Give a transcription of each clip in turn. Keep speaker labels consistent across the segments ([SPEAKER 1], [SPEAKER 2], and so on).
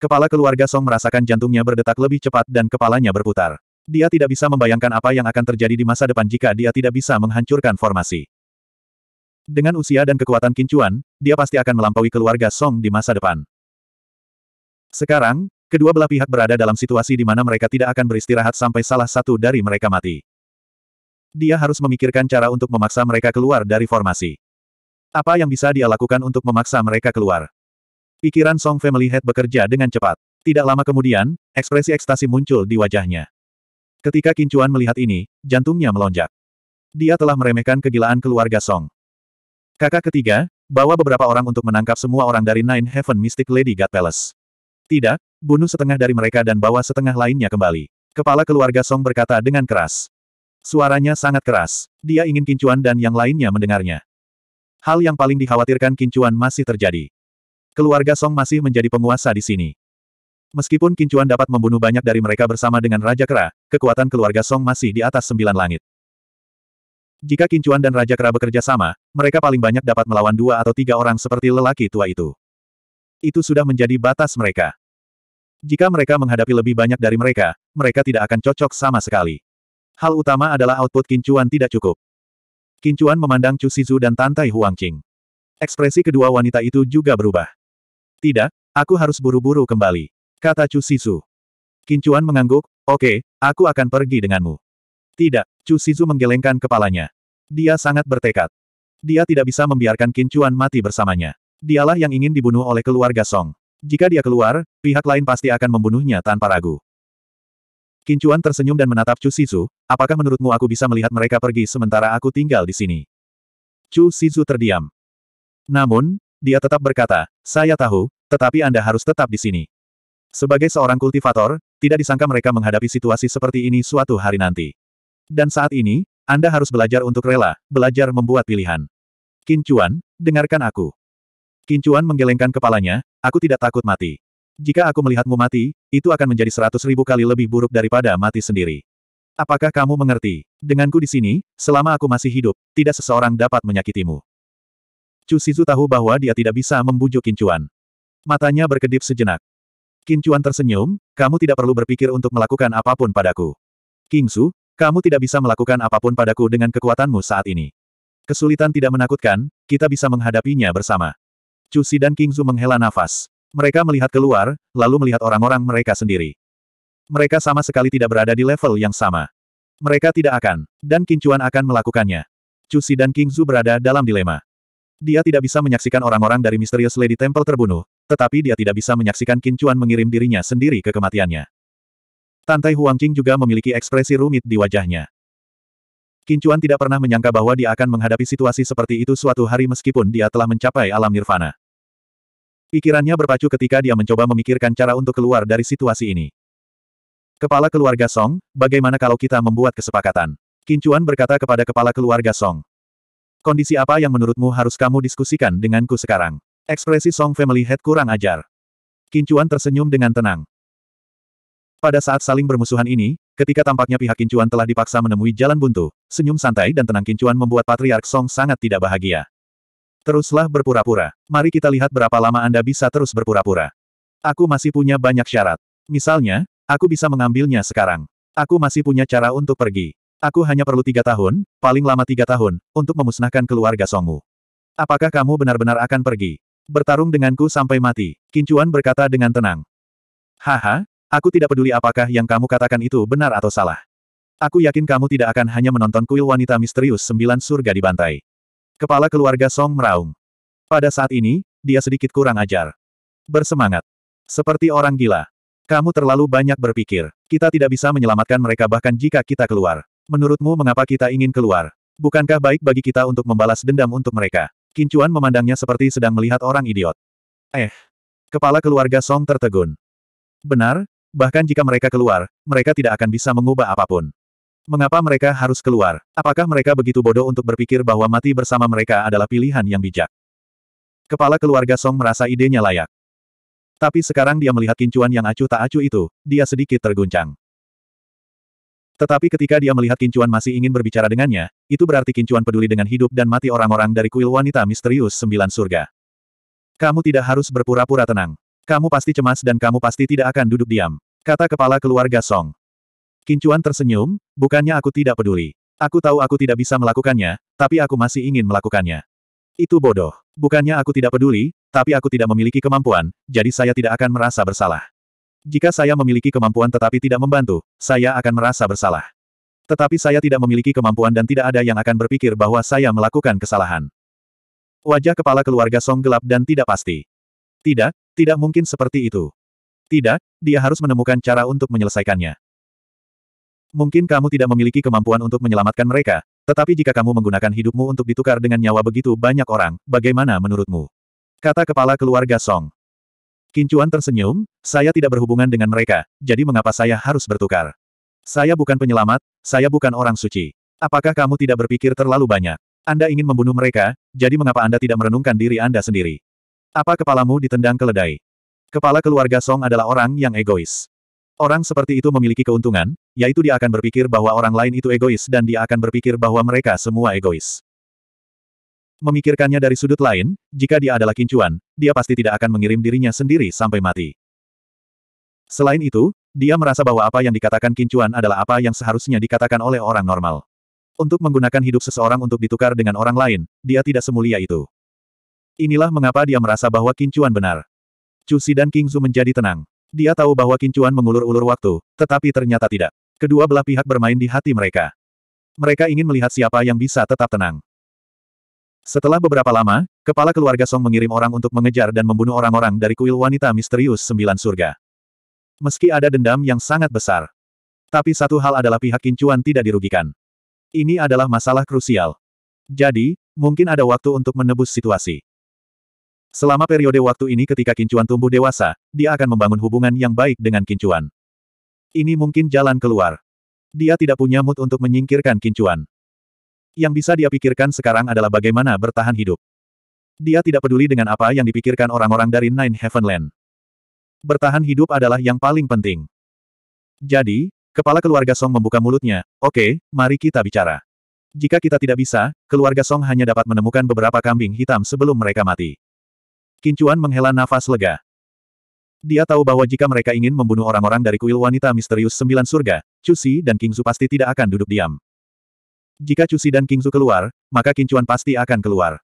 [SPEAKER 1] Kepala keluarga Song merasakan jantungnya berdetak lebih cepat dan kepalanya berputar. Dia tidak bisa membayangkan apa yang akan terjadi di masa depan jika dia tidak bisa menghancurkan formasi. Dengan usia dan kekuatan kincuan, dia pasti akan melampaui keluarga Song di masa depan. Sekarang, kedua belah pihak berada dalam situasi di mana mereka tidak akan beristirahat sampai salah satu dari mereka mati. Dia harus memikirkan cara untuk memaksa mereka keluar dari formasi. Apa yang bisa dia lakukan untuk memaksa mereka keluar? Pikiran Song Fei melihat bekerja dengan cepat. Tidak lama kemudian, ekspresi ekstasi muncul di wajahnya. Ketika Kincuan melihat ini, jantungnya melonjak. Dia telah meremehkan kegilaan keluarga Song. Kakak ketiga, bawa beberapa orang untuk menangkap semua orang dari Nine Heaven Mystic Lady God Palace. Tidak, bunuh setengah dari mereka dan bawa setengah lainnya kembali. Kepala keluarga Song berkata dengan keras. Suaranya sangat keras. Dia ingin Kincuan dan yang lainnya mendengarnya. Hal yang paling dikhawatirkan Kincuan masih terjadi. Keluarga Song masih menjadi penguasa di sini. Meskipun Kincuan dapat membunuh banyak dari mereka bersama dengan Raja Kera, kekuatan keluarga Song masih di atas sembilan langit. Jika Kincuan dan Raja Kera bekerja sama, mereka paling banyak dapat melawan dua atau tiga orang seperti lelaki tua itu. Itu sudah menjadi batas mereka. Jika mereka menghadapi lebih banyak dari mereka, mereka tidak akan cocok sama sekali. Hal utama adalah output Kincuan tidak cukup. Kincuan memandang Chu Sizu dan Tantai Huangqing. Ekspresi kedua wanita itu juga berubah. Tidak, aku harus buru-buru kembali. Kata Chu Sisu. Kincuan mengangguk, oke, okay, aku akan pergi denganmu. Tidak, Chu Sisu menggelengkan kepalanya. Dia sangat bertekad. Dia tidak bisa membiarkan Kincuan mati bersamanya. Dialah yang ingin dibunuh oleh keluarga Song. Jika dia keluar, pihak lain pasti akan membunuhnya tanpa ragu. Kincuan tersenyum dan menatap Chu Sizu, apakah menurutmu aku bisa melihat mereka pergi sementara aku tinggal di sini? Chu Sizu terdiam. Namun, dia tetap berkata, saya tahu, tetapi Anda harus tetap di sini. Sebagai seorang kultivator, tidak disangka mereka menghadapi situasi seperti ini suatu hari nanti. Dan saat ini, Anda harus belajar untuk rela, belajar membuat pilihan. Kincuan, dengarkan aku. Kincuan menggelengkan kepalanya, aku tidak takut mati. Jika aku melihatmu mati, itu akan menjadi seratus ribu kali lebih buruk daripada mati sendiri. Apakah kamu mengerti? Denganku di sini, selama aku masih hidup, tidak seseorang dapat menyakitimu. Chu Sizu tahu bahwa dia tidak bisa membujuk Kincuan. Matanya berkedip sejenak. Kincuan tersenyum, kamu tidak perlu berpikir untuk melakukan apapun padaku. Kingsu, kamu tidak bisa melakukan apapun padaku dengan kekuatanmu saat ini. Kesulitan tidak menakutkan, kita bisa menghadapinya bersama. Chu Si dan Kingsu menghela nafas. Mereka melihat keluar, lalu melihat orang-orang mereka sendiri. Mereka sama sekali tidak berada di level yang sama. Mereka tidak akan, dan Kincuan akan melakukannya. Chu Si dan Kingzu berada dalam dilema. Dia tidak bisa menyaksikan orang-orang dari Misterius Lady Temple terbunuh, tetapi dia tidak bisa menyaksikan Kincuan mengirim dirinya sendiri ke kematiannya. Tantai Qing juga memiliki ekspresi rumit di wajahnya. Kincuan tidak pernah menyangka bahwa dia akan menghadapi situasi seperti itu suatu hari meskipun dia telah mencapai alam nirvana. Pikirannya berpacu ketika dia mencoba memikirkan cara untuk keluar dari situasi ini. Kepala keluarga Song, bagaimana kalau kita membuat kesepakatan? Kincuan berkata kepada kepala keluarga Song. Kondisi apa yang menurutmu harus kamu diskusikan denganku sekarang? Ekspresi Song Family Head kurang ajar. Kincuan tersenyum dengan tenang. Pada saat saling bermusuhan ini, ketika tampaknya pihak Kincuan telah dipaksa menemui jalan buntu, senyum santai dan tenang Kincuan membuat Patriark Song sangat tidak bahagia. Teruslah berpura-pura. Mari kita lihat berapa lama Anda bisa terus berpura-pura. Aku masih punya banyak syarat. Misalnya, aku bisa mengambilnya sekarang. Aku masih punya cara untuk pergi. Aku hanya perlu tiga tahun, paling lama tiga tahun, untuk memusnahkan keluarga Songmu. Apakah kamu benar-benar akan pergi? Bertarung denganku sampai mati, Kincuan berkata dengan tenang. Haha, aku tidak peduli apakah yang kamu katakan itu benar atau salah. Aku yakin kamu tidak akan hanya menonton kuil wanita misterius sembilan surga di dibantai. Kepala keluarga Song meraung. Pada saat ini, dia sedikit kurang ajar. Bersemangat. Seperti orang gila. Kamu terlalu banyak berpikir. Kita tidak bisa menyelamatkan mereka bahkan jika kita keluar. Menurutmu mengapa kita ingin keluar? Bukankah baik bagi kita untuk membalas dendam untuk mereka? Kincuan memandangnya seperti sedang melihat orang idiot. Eh. Kepala keluarga Song tertegun. Benar, bahkan jika mereka keluar, mereka tidak akan bisa mengubah apapun. Mengapa mereka harus keluar? Apakah mereka begitu bodoh untuk berpikir bahwa mati bersama mereka adalah pilihan yang bijak? Kepala keluarga Song merasa idenya layak. Tapi sekarang dia melihat kincuan yang acuh tak acuh itu, dia sedikit terguncang. Tetapi ketika dia melihat Kincuan masih ingin berbicara dengannya, itu berarti Kincuan peduli dengan hidup dan mati orang-orang dari kuil wanita misterius sembilan surga. Kamu tidak harus berpura-pura tenang. Kamu pasti cemas dan kamu pasti tidak akan duduk diam. Kata kepala keluarga Song. Kincuan tersenyum, bukannya aku tidak peduli. Aku tahu aku tidak bisa melakukannya, tapi aku masih ingin melakukannya. Itu bodoh. Bukannya aku tidak peduli, tapi aku tidak memiliki kemampuan, jadi saya tidak akan merasa bersalah. Jika saya memiliki kemampuan tetapi tidak membantu, saya akan merasa bersalah. Tetapi saya tidak memiliki kemampuan dan tidak ada yang akan berpikir bahwa saya melakukan kesalahan. Wajah kepala keluarga Song gelap dan tidak pasti. Tidak, tidak mungkin seperti itu. Tidak, dia harus menemukan cara untuk menyelesaikannya. Mungkin kamu tidak memiliki kemampuan untuk menyelamatkan mereka, tetapi jika kamu menggunakan hidupmu untuk ditukar dengan nyawa begitu banyak orang, bagaimana menurutmu? Kata kepala keluarga Song. Kincuan tersenyum, saya tidak berhubungan dengan mereka, jadi mengapa saya harus bertukar? Saya bukan penyelamat, saya bukan orang suci. Apakah kamu tidak berpikir terlalu banyak? Anda ingin membunuh mereka, jadi mengapa Anda tidak merenungkan diri Anda sendiri? Apa kepalamu ditendang keledai? Kepala keluarga Song adalah orang yang egois. Orang seperti itu memiliki keuntungan, yaitu dia akan berpikir bahwa orang lain itu egois dan dia akan berpikir bahwa mereka semua egois. Memikirkannya dari sudut lain, jika dia adalah kincuan, dia pasti tidak akan mengirim dirinya sendiri sampai mati. Selain itu, dia merasa bahwa apa yang dikatakan kincuan adalah apa yang seharusnya dikatakan oleh orang normal. Untuk menggunakan hidup seseorang untuk ditukar dengan orang lain, dia tidak semulia itu. Inilah mengapa dia merasa bahwa kincuan benar. Chu Si dan King Zhu menjadi tenang. Dia tahu bahwa kincuan mengulur-ulur waktu, tetapi ternyata tidak. Kedua belah pihak bermain di hati mereka. Mereka ingin melihat siapa yang bisa tetap tenang. Setelah beberapa lama, kepala keluarga Song mengirim orang untuk mengejar dan membunuh orang-orang dari kuil wanita misterius sembilan surga. Meski ada dendam yang sangat besar. Tapi satu hal adalah pihak kincuan tidak dirugikan. Ini adalah masalah krusial. Jadi, mungkin ada waktu untuk menebus situasi. Selama periode waktu ini ketika kincuan tumbuh dewasa, dia akan membangun hubungan yang baik dengan kincuan. Ini mungkin jalan keluar. Dia tidak punya mood untuk menyingkirkan kincuan. Yang bisa dia pikirkan sekarang adalah bagaimana bertahan hidup. Dia tidak peduli dengan apa yang dipikirkan orang-orang dari Nine Heavenland. Bertahan hidup adalah yang paling penting. Jadi, kepala keluarga Song membuka mulutnya, oke, okay, mari kita bicara. Jika kita tidak bisa, keluarga Song hanya dapat menemukan beberapa kambing hitam sebelum mereka mati. Kincuan menghela nafas lega. Dia tahu bahwa jika mereka ingin membunuh orang-orang dari kuil wanita misterius sembilan surga, Cusi dan King Kingzu pasti tidak akan duduk diam. Jika Cusi dan Kingzu keluar, maka Kincuan pasti akan keluar.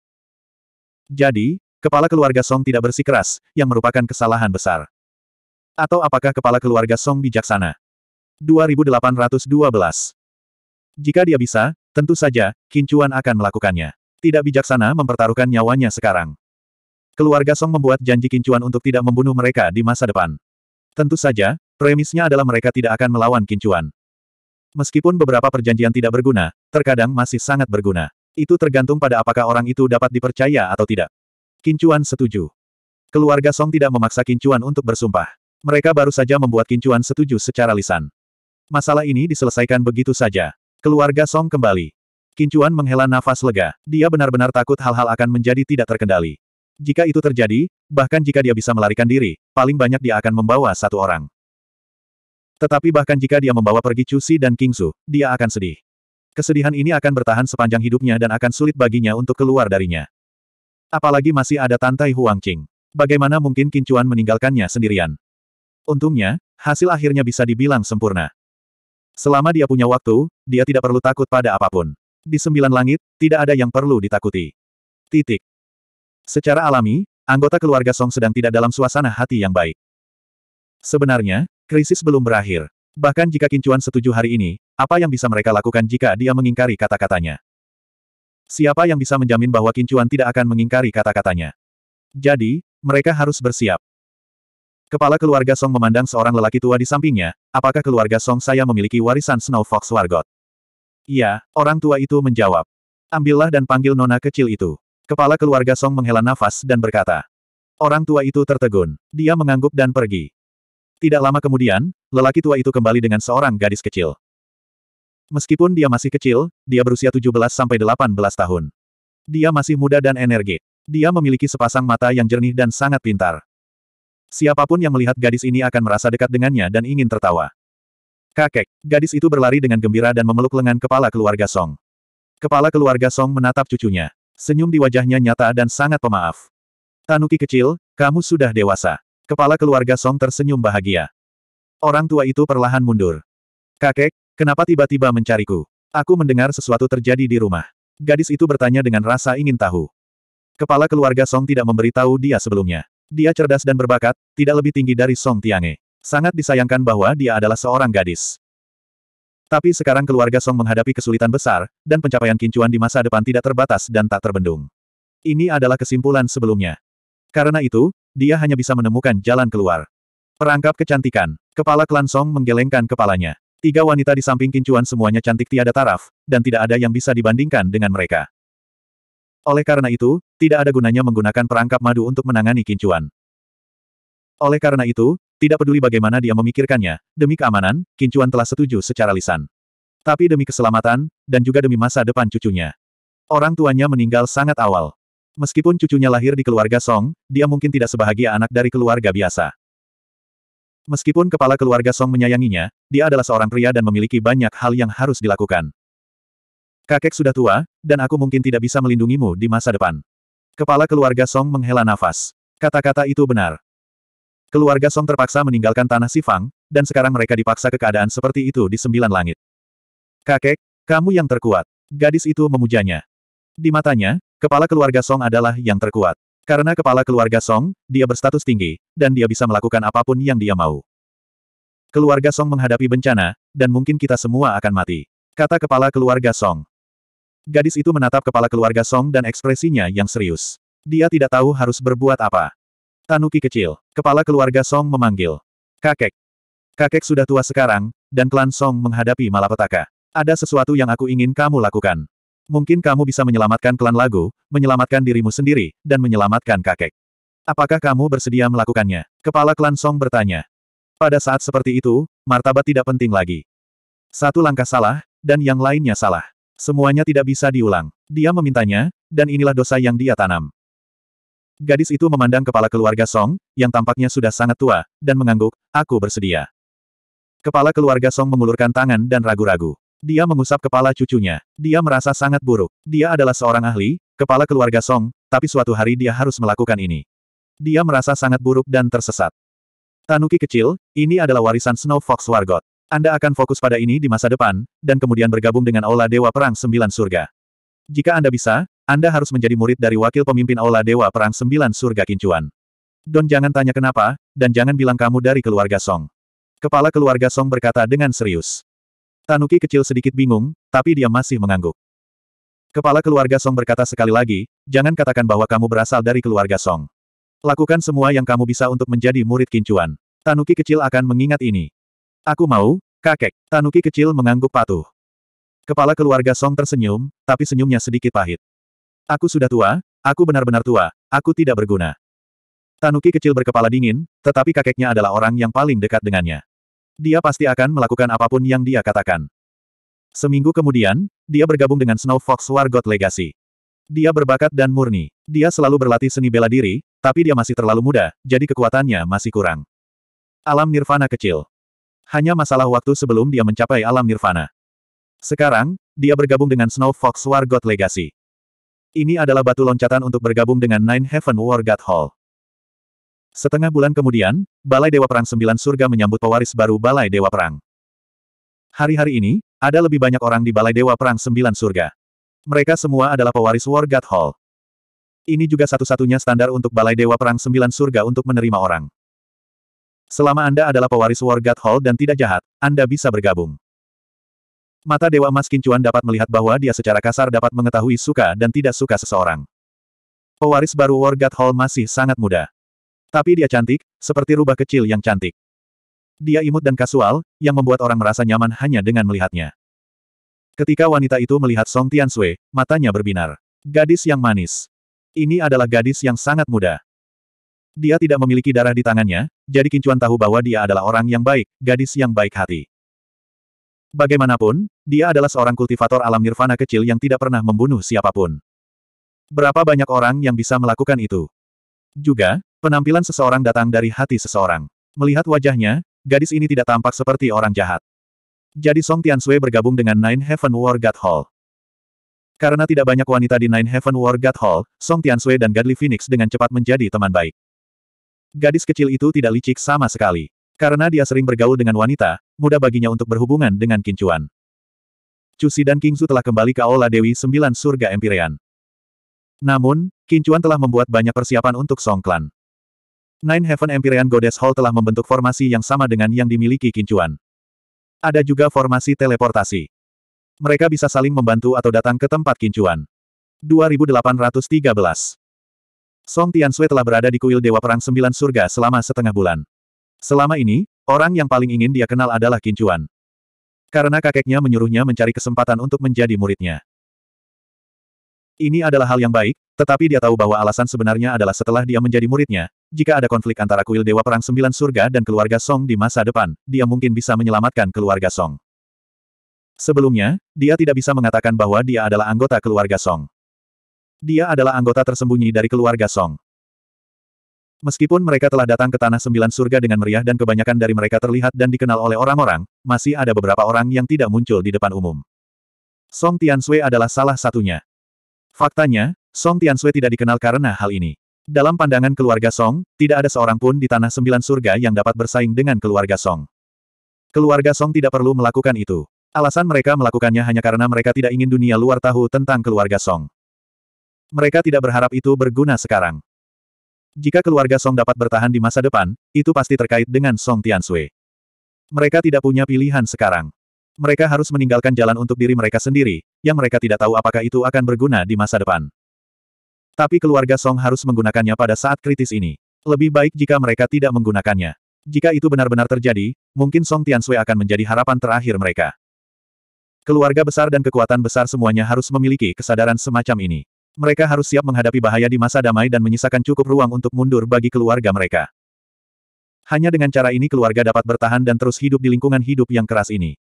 [SPEAKER 1] Jadi, kepala keluarga Song tidak bersikeras, yang merupakan kesalahan besar. Atau apakah kepala keluarga Song bijaksana? 2812 Jika dia bisa, tentu saja, Kincuan akan melakukannya. Tidak bijaksana mempertaruhkan nyawanya sekarang. Keluarga Song membuat janji Kincuan untuk tidak membunuh mereka di masa depan. Tentu saja, premisnya adalah mereka tidak akan melawan Kincuan. Meskipun beberapa perjanjian tidak berguna, terkadang masih sangat berguna. Itu tergantung pada apakah orang itu dapat dipercaya atau tidak. Kincuan setuju. Keluarga Song tidak memaksa Kincuan untuk bersumpah. Mereka baru saja membuat Kincuan setuju secara lisan. Masalah ini diselesaikan begitu saja. Keluarga Song kembali. Kincuan menghela nafas lega. Dia benar-benar takut hal-hal akan menjadi tidak terkendali. Jika itu terjadi, bahkan jika dia bisa melarikan diri, paling banyak dia akan membawa satu orang. Tetapi bahkan jika dia membawa pergi Chu Si dan King Su, dia akan sedih. Kesedihan ini akan bertahan sepanjang hidupnya dan akan sulit baginya untuk keluar darinya. Apalagi masih ada Tantai Huang Qing. Bagaimana mungkin Chuan meninggalkannya sendirian? Untungnya, hasil akhirnya bisa dibilang sempurna. Selama dia punya waktu, dia tidak perlu takut pada apapun. Di sembilan langit, tidak ada yang perlu ditakuti. Titik. Secara alami, anggota keluarga Song sedang tidak dalam suasana hati yang baik. Sebenarnya, Krisis belum berakhir. Bahkan jika Kincuan setuju hari ini, apa yang bisa mereka lakukan jika dia mengingkari kata-katanya? Siapa yang bisa menjamin bahwa Kincuan tidak akan mengingkari kata-katanya? Jadi, mereka harus bersiap. Kepala keluarga Song memandang seorang lelaki tua di sampingnya, apakah keluarga Song saya memiliki warisan Snow Fox Wargot? Iya, orang tua itu menjawab. Ambillah dan panggil nona kecil itu. Kepala keluarga Song menghela nafas dan berkata. Orang tua itu tertegun. Dia mengangguk dan pergi. Tidak lama kemudian, lelaki tua itu kembali dengan seorang gadis kecil. Meskipun dia masih kecil, dia berusia 17-18 tahun. Dia masih muda dan energik. Dia memiliki sepasang mata yang jernih dan sangat pintar. Siapapun yang melihat gadis ini akan merasa dekat dengannya dan ingin tertawa. Kakek, gadis itu berlari dengan gembira dan memeluk lengan kepala keluarga Song. Kepala keluarga Song menatap cucunya. Senyum di wajahnya nyata dan sangat pemaaf. Tanuki kecil, kamu sudah dewasa. Kepala keluarga Song tersenyum bahagia. Orang tua itu perlahan mundur. Kakek, kenapa tiba-tiba mencariku? Aku mendengar sesuatu terjadi di rumah. Gadis itu bertanya dengan rasa ingin tahu. Kepala keluarga Song tidak memberitahu dia sebelumnya. Dia cerdas dan berbakat, tidak lebih tinggi dari Song Tiange. Sangat disayangkan bahwa dia adalah seorang gadis. Tapi sekarang keluarga Song menghadapi kesulitan besar, dan pencapaian kincuan di masa depan tidak terbatas dan tak terbendung. Ini adalah kesimpulan sebelumnya. Karena itu, dia hanya bisa menemukan jalan keluar. Perangkap kecantikan. Kepala klan Song menggelengkan kepalanya. Tiga wanita di samping Kincuan semuanya cantik tiada taraf, dan tidak ada yang bisa dibandingkan dengan mereka. Oleh karena itu, tidak ada gunanya menggunakan perangkap madu untuk menangani Kincuan. Oleh karena itu, tidak peduli bagaimana dia memikirkannya, demi keamanan, Kincuan telah setuju secara lisan. Tapi demi keselamatan, dan juga demi masa depan cucunya. Orang tuanya meninggal sangat awal. Meskipun cucunya lahir di keluarga Song, dia mungkin tidak sebahagia anak dari keluarga biasa. Meskipun kepala keluarga Song menyayanginya, dia adalah seorang pria dan memiliki banyak hal yang harus dilakukan. Kakek sudah tua, dan aku mungkin tidak bisa melindungimu di masa depan. Kepala keluarga Song menghela nafas. Kata-kata itu benar. Keluarga Song terpaksa meninggalkan tanah Sifang, dan sekarang mereka dipaksa ke keadaan seperti itu di sembilan langit. Kakek, kamu yang terkuat. Gadis itu memujanya. Di matanya, Kepala keluarga Song adalah yang terkuat. Karena kepala keluarga Song, dia berstatus tinggi, dan dia bisa melakukan apapun yang dia mau. Keluarga Song menghadapi bencana, dan mungkin kita semua akan mati. Kata kepala keluarga Song. Gadis itu menatap kepala keluarga Song dan ekspresinya yang serius. Dia tidak tahu harus berbuat apa. Tanuki kecil, kepala keluarga Song memanggil. Kakek. Kakek sudah tua sekarang, dan klan Song menghadapi malapetaka. Ada sesuatu yang aku ingin kamu lakukan. Mungkin kamu bisa menyelamatkan klan lagu, menyelamatkan dirimu sendiri, dan menyelamatkan kakek. Apakah kamu bersedia melakukannya? Kepala klan Song bertanya. Pada saat seperti itu, martabat tidak penting lagi. Satu langkah salah, dan yang lainnya salah. Semuanya tidak bisa diulang. Dia memintanya, dan inilah dosa yang dia tanam. Gadis itu memandang kepala keluarga Song, yang tampaknya sudah sangat tua, dan mengangguk, aku bersedia. Kepala keluarga Song mengulurkan tangan dan ragu-ragu. Dia mengusap kepala cucunya. Dia merasa sangat buruk. Dia adalah seorang ahli, kepala keluarga Song, tapi suatu hari dia harus melakukan ini. Dia merasa sangat buruk dan tersesat. Tanuki kecil, ini adalah warisan Snow Fox Wargot. Anda akan fokus pada ini di masa depan, dan kemudian bergabung dengan Aula Dewa Perang Sembilan Surga. Jika Anda bisa, Anda harus menjadi murid dari wakil pemimpin Aula Dewa Perang Sembilan Surga Kincuan. Don jangan tanya kenapa, dan jangan bilang kamu dari keluarga Song. Kepala keluarga Song berkata dengan serius. Tanuki kecil sedikit bingung, tapi dia masih mengangguk. Kepala keluarga Song berkata sekali lagi, jangan katakan bahwa kamu berasal dari keluarga Song. Lakukan semua yang kamu bisa untuk menjadi murid kincuan. Tanuki kecil akan mengingat ini. Aku mau, kakek. Tanuki kecil mengangguk patuh. Kepala keluarga Song tersenyum, tapi senyumnya sedikit pahit. Aku sudah tua, aku benar-benar tua, aku tidak berguna. Tanuki kecil berkepala dingin, tetapi kakeknya adalah orang yang paling dekat dengannya. Dia pasti akan melakukan apapun yang dia katakan. Seminggu kemudian, dia bergabung dengan Snow Fox Wargot Legacy. Dia berbakat dan murni. Dia selalu berlatih seni bela diri, tapi dia masih terlalu muda, jadi kekuatannya masih kurang. Alam nirvana kecil. Hanya masalah waktu sebelum dia mencapai alam nirvana. Sekarang, dia bergabung dengan Snow Fox War God Legacy. Ini adalah batu loncatan untuk bergabung dengan Nine Heaven War God Hall. Setengah bulan kemudian, Balai Dewa Perang Sembilan Surga menyambut pewaris baru Balai Dewa Perang. Hari-hari ini, ada lebih banyak orang di Balai Dewa Perang Sembilan Surga. Mereka semua adalah pewaris War God Hall. Ini juga satu-satunya standar untuk Balai Dewa Perang Sembilan Surga untuk menerima orang. Selama Anda adalah pewaris War God Hall dan tidak jahat, Anda bisa bergabung. Mata Dewa Emas Kincuan dapat melihat bahwa dia secara kasar dapat mengetahui suka dan tidak suka seseorang. Pewaris baru War God Hall masih sangat muda. Tapi dia cantik, seperti rubah kecil yang cantik. Dia imut dan kasual, yang membuat orang merasa nyaman hanya dengan melihatnya. Ketika wanita itu melihat Song Tian Sui, matanya berbinar. Gadis yang manis. Ini adalah gadis yang sangat muda. Dia tidak memiliki darah di tangannya, jadi Kincuan tahu bahwa dia adalah orang yang baik, gadis yang baik hati. Bagaimanapun, dia adalah seorang kultivator alam nirvana kecil yang tidak pernah membunuh siapapun. Berapa banyak orang yang bisa melakukan itu? Juga, Penampilan seseorang datang dari hati seseorang. Melihat wajahnya, gadis ini tidak tampak seperti orang jahat. Jadi Song Tiansui bergabung dengan Nine Heaven War God Hall. Karena tidak banyak wanita di Nine Heaven War God Hall, Song Tiansui dan Godly Phoenix dengan cepat menjadi teman baik. Gadis kecil itu tidak licik sama sekali. Karena dia sering bergaul dengan wanita, mudah baginya untuk berhubungan dengan kincuan. Cusi dan Kingzu telah kembali ke Aula Dewi Sembilan Surga Empyrean. Namun, kincuan telah membuat banyak persiapan untuk Song Clan. Nine Heaven Empyrean Goddess Hall telah membentuk formasi yang sama dengan yang dimiliki Kincuan. Ada juga formasi teleportasi. Mereka bisa saling membantu atau datang ke tempat Kincuan. 2813 Song Sui telah berada di kuil Dewa Perang Sembilan Surga selama setengah bulan. Selama ini, orang yang paling ingin dia kenal adalah Kincuan. Karena kakeknya menyuruhnya mencari kesempatan untuk menjadi muridnya. Ini adalah hal yang baik, tetapi dia tahu bahwa alasan sebenarnya adalah setelah dia menjadi muridnya, jika ada konflik antara kuil Dewa Perang Sembilan Surga dan keluarga Song di masa depan, dia mungkin bisa menyelamatkan keluarga Song. Sebelumnya, dia tidak bisa mengatakan bahwa dia adalah anggota keluarga Song. Dia adalah anggota tersembunyi dari keluarga Song. Meskipun mereka telah datang ke Tanah Sembilan Surga dengan meriah dan kebanyakan dari mereka terlihat dan dikenal oleh orang-orang, masih ada beberapa orang yang tidak muncul di depan umum. Song Tian Sui adalah salah satunya. Faktanya, Song Sui tidak dikenal karena hal ini. Dalam pandangan keluarga Song, tidak ada seorang pun di Tanah Sembilan Surga yang dapat bersaing dengan keluarga Song. Keluarga Song tidak perlu melakukan itu. Alasan mereka melakukannya hanya karena mereka tidak ingin dunia luar tahu tentang keluarga Song. Mereka tidak berharap itu berguna sekarang. Jika keluarga Song dapat bertahan di masa depan, itu pasti terkait dengan Song Sui. Mereka tidak punya pilihan sekarang. Mereka harus meninggalkan jalan untuk diri mereka sendiri, yang mereka tidak tahu apakah itu akan berguna di masa depan. Tapi keluarga Song harus menggunakannya pada saat kritis ini. Lebih baik jika mereka tidak menggunakannya. Jika itu benar-benar terjadi, mungkin Song Tianshui akan menjadi harapan terakhir mereka. Keluarga besar dan kekuatan besar semuanya harus memiliki kesadaran semacam ini. Mereka harus siap menghadapi bahaya di masa damai dan menyisakan cukup ruang untuk mundur bagi keluarga mereka. Hanya dengan cara ini keluarga dapat bertahan dan terus hidup di lingkungan hidup yang keras ini.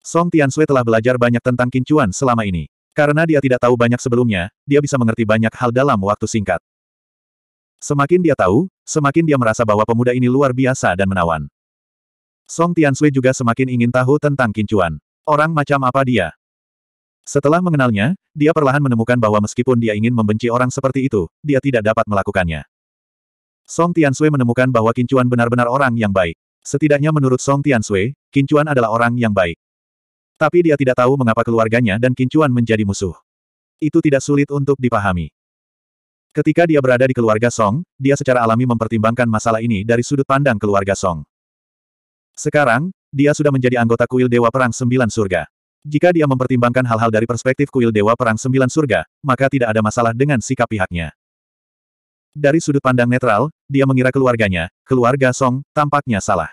[SPEAKER 1] Song Sui telah belajar banyak tentang kincuan selama ini. Karena dia tidak tahu banyak sebelumnya, dia bisa mengerti banyak hal dalam waktu singkat. Semakin dia tahu, semakin dia merasa bahwa pemuda ini luar biasa dan menawan. Song Sui juga semakin ingin tahu tentang kincuan. Orang macam apa dia? Setelah mengenalnya, dia perlahan menemukan bahwa meskipun dia ingin membenci orang seperti itu, dia tidak dapat melakukannya. Song Sui menemukan bahwa kincuan benar-benar orang yang baik. Setidaknya menurut Song Sui, kincuan adalah orang yang baik. Tapi dia tidak tahu mengapa keluarganya dan Kincuan menjadi musuh. Itu tidak sulit untuk dipahami. Ketika dia berada di keluarga Song, dia secara alami mempertimbangkan masalah ini dari sudut pandang keluarga Song. Sekarang, dia sudah menjadi anggota kuil Dewa Perang Sembilan Surga. Jika dia mempertimbangkan hal-hal dari perspektif kuil Dewa Perang Sembilan Surga, maka tidak ada masalah dengan sikap pihaknya. Dari sudut pandang netral, dia mengira keluarganya, keluarga Song, tampaknya salah.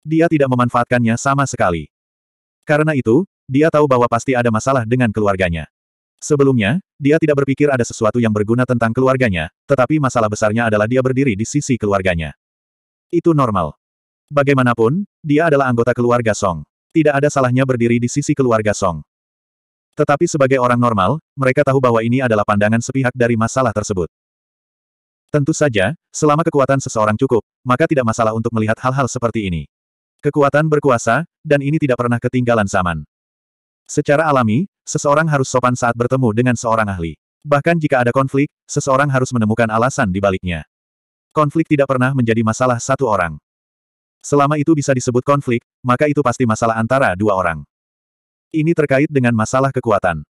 [SPEAKER 1] Dia tidak memanfaatkannya sama sekali. Karena itu, dia tahu bahwa pasti ada masalah dengan keluarganya. Sebelumnya, dia tidak berpikir ada sesuatu yang berguna tentang keluarganya, tetapi masalah besarnya adalah dia berdiri di sisi keluarganya. Itu normal. Bagaimanapun, dia adalah anggota keluarga Song. Tidak ada salahnya berdiri di sisi keluarga Song. Tetapi sebagai orang normal, mereka tahu bahwa ini adalah pandangan sepihak dari masalah tersebut. Tentu saja, selama kekuatan seseorang cukup, maka tidak masalah untuk melihat hal-hal seperti ini. Kekuatan berkuasa, dan ini tidak pernah ketinggalan zaman. Secara alami, seseorang harus sopan saat bertemu dengan seorang ahli. Bahkan jika ada konflik, seseorang harus menemukan alasan di baliknya. Konflik tidak pernah menjadi masalah satu orang. Selama itu bisa disebut konflik, maka itu pasti masalah antara dua orang. Ini terkait dengan masalah kekuatan.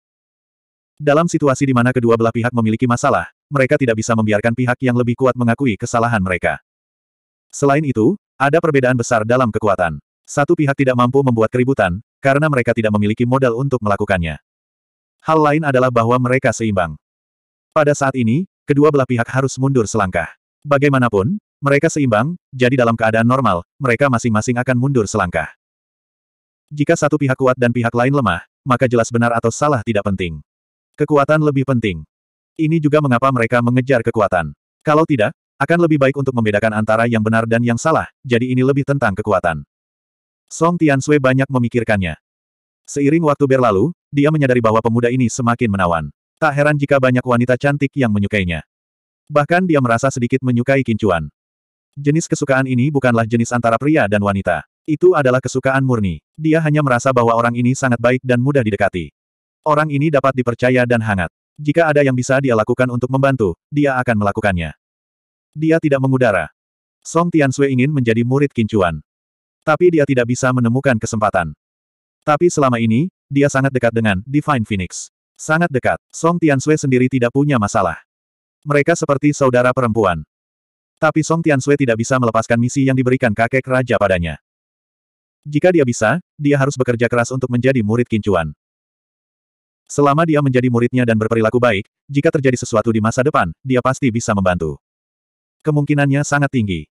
[SPEAKER 1] Dalam situasi di mana kedua belah pihak memiliki masalah, mereka tidak bisa membiarkan pihak yang lebih kuat mengakui kesalahan mereka. Selain itu, ada perbedaan besar dalam kekuatan. Satu pihak tidak mampu membuat keributan, karena mereka tidak memiliki modal untuk melakukannya. Hal lain adalah bahwa mereka seimbang. Pada saat ini, kedua belah pihak harus mundur selangkah. Bagaimanapun, mereka seimbang, jadi dalam keadaan normal, mereka masing-masing akan mundur selangkah. Jika satu pihak kuat dan pihak lain lemah, maka jelas benar atau salah tidak penting. Kekuatan lebih penting. Ini juga mengapa mereka mengejar kekuatan. Kalau tidak, akan lebih baik untuk membedakan antara yang benar dan yang salah, jadi ini lebih tentang kekuatan. Song Sui banyak memikirkannya. Seiring waktu berlalu, dia menyadari bahwa pemuda ini semakin menawan. Tak heran jika banyak wanita cantik yang menyukainya. Bahkan dia merasa sedikit menyukai kincuan. Jenis kesukaan ini bukanlah jenis antara pria dan wanita. Itu adalah kesukaan murni. Dia hanya merasa bahwa orang ini sangat baik dan mudah didekati. Orang ini dapat dipercaya dan hangat. Jika ada yang bisa dia lakukan untuk membantu, dia akan melakukannya. Dia tidak mengudara. Song Tiansui ingin menjadi murid Kincuan. Tapi dia tidak bisa menemukan kesempatan. Tapi selama ini, dia sangat dekat dengan Divine Phoenix. Sangat dekat, Song Tiansui sendiri tidak punya masalah. Mereka seperti saudara perempuan. Tapi Song Tiansui tidak bisa melepaskan misi yang diberikan kakek raja padanya. Jika dia bisa, dia harus bekerja keras untuk menjadi murid Kincuan. Selama dia menjadi muridnya dan berperilaku baik, jika terjadi sesuatu di masa depan, dia pasti bisa membantu. Kemungkinannya sangat tinggi.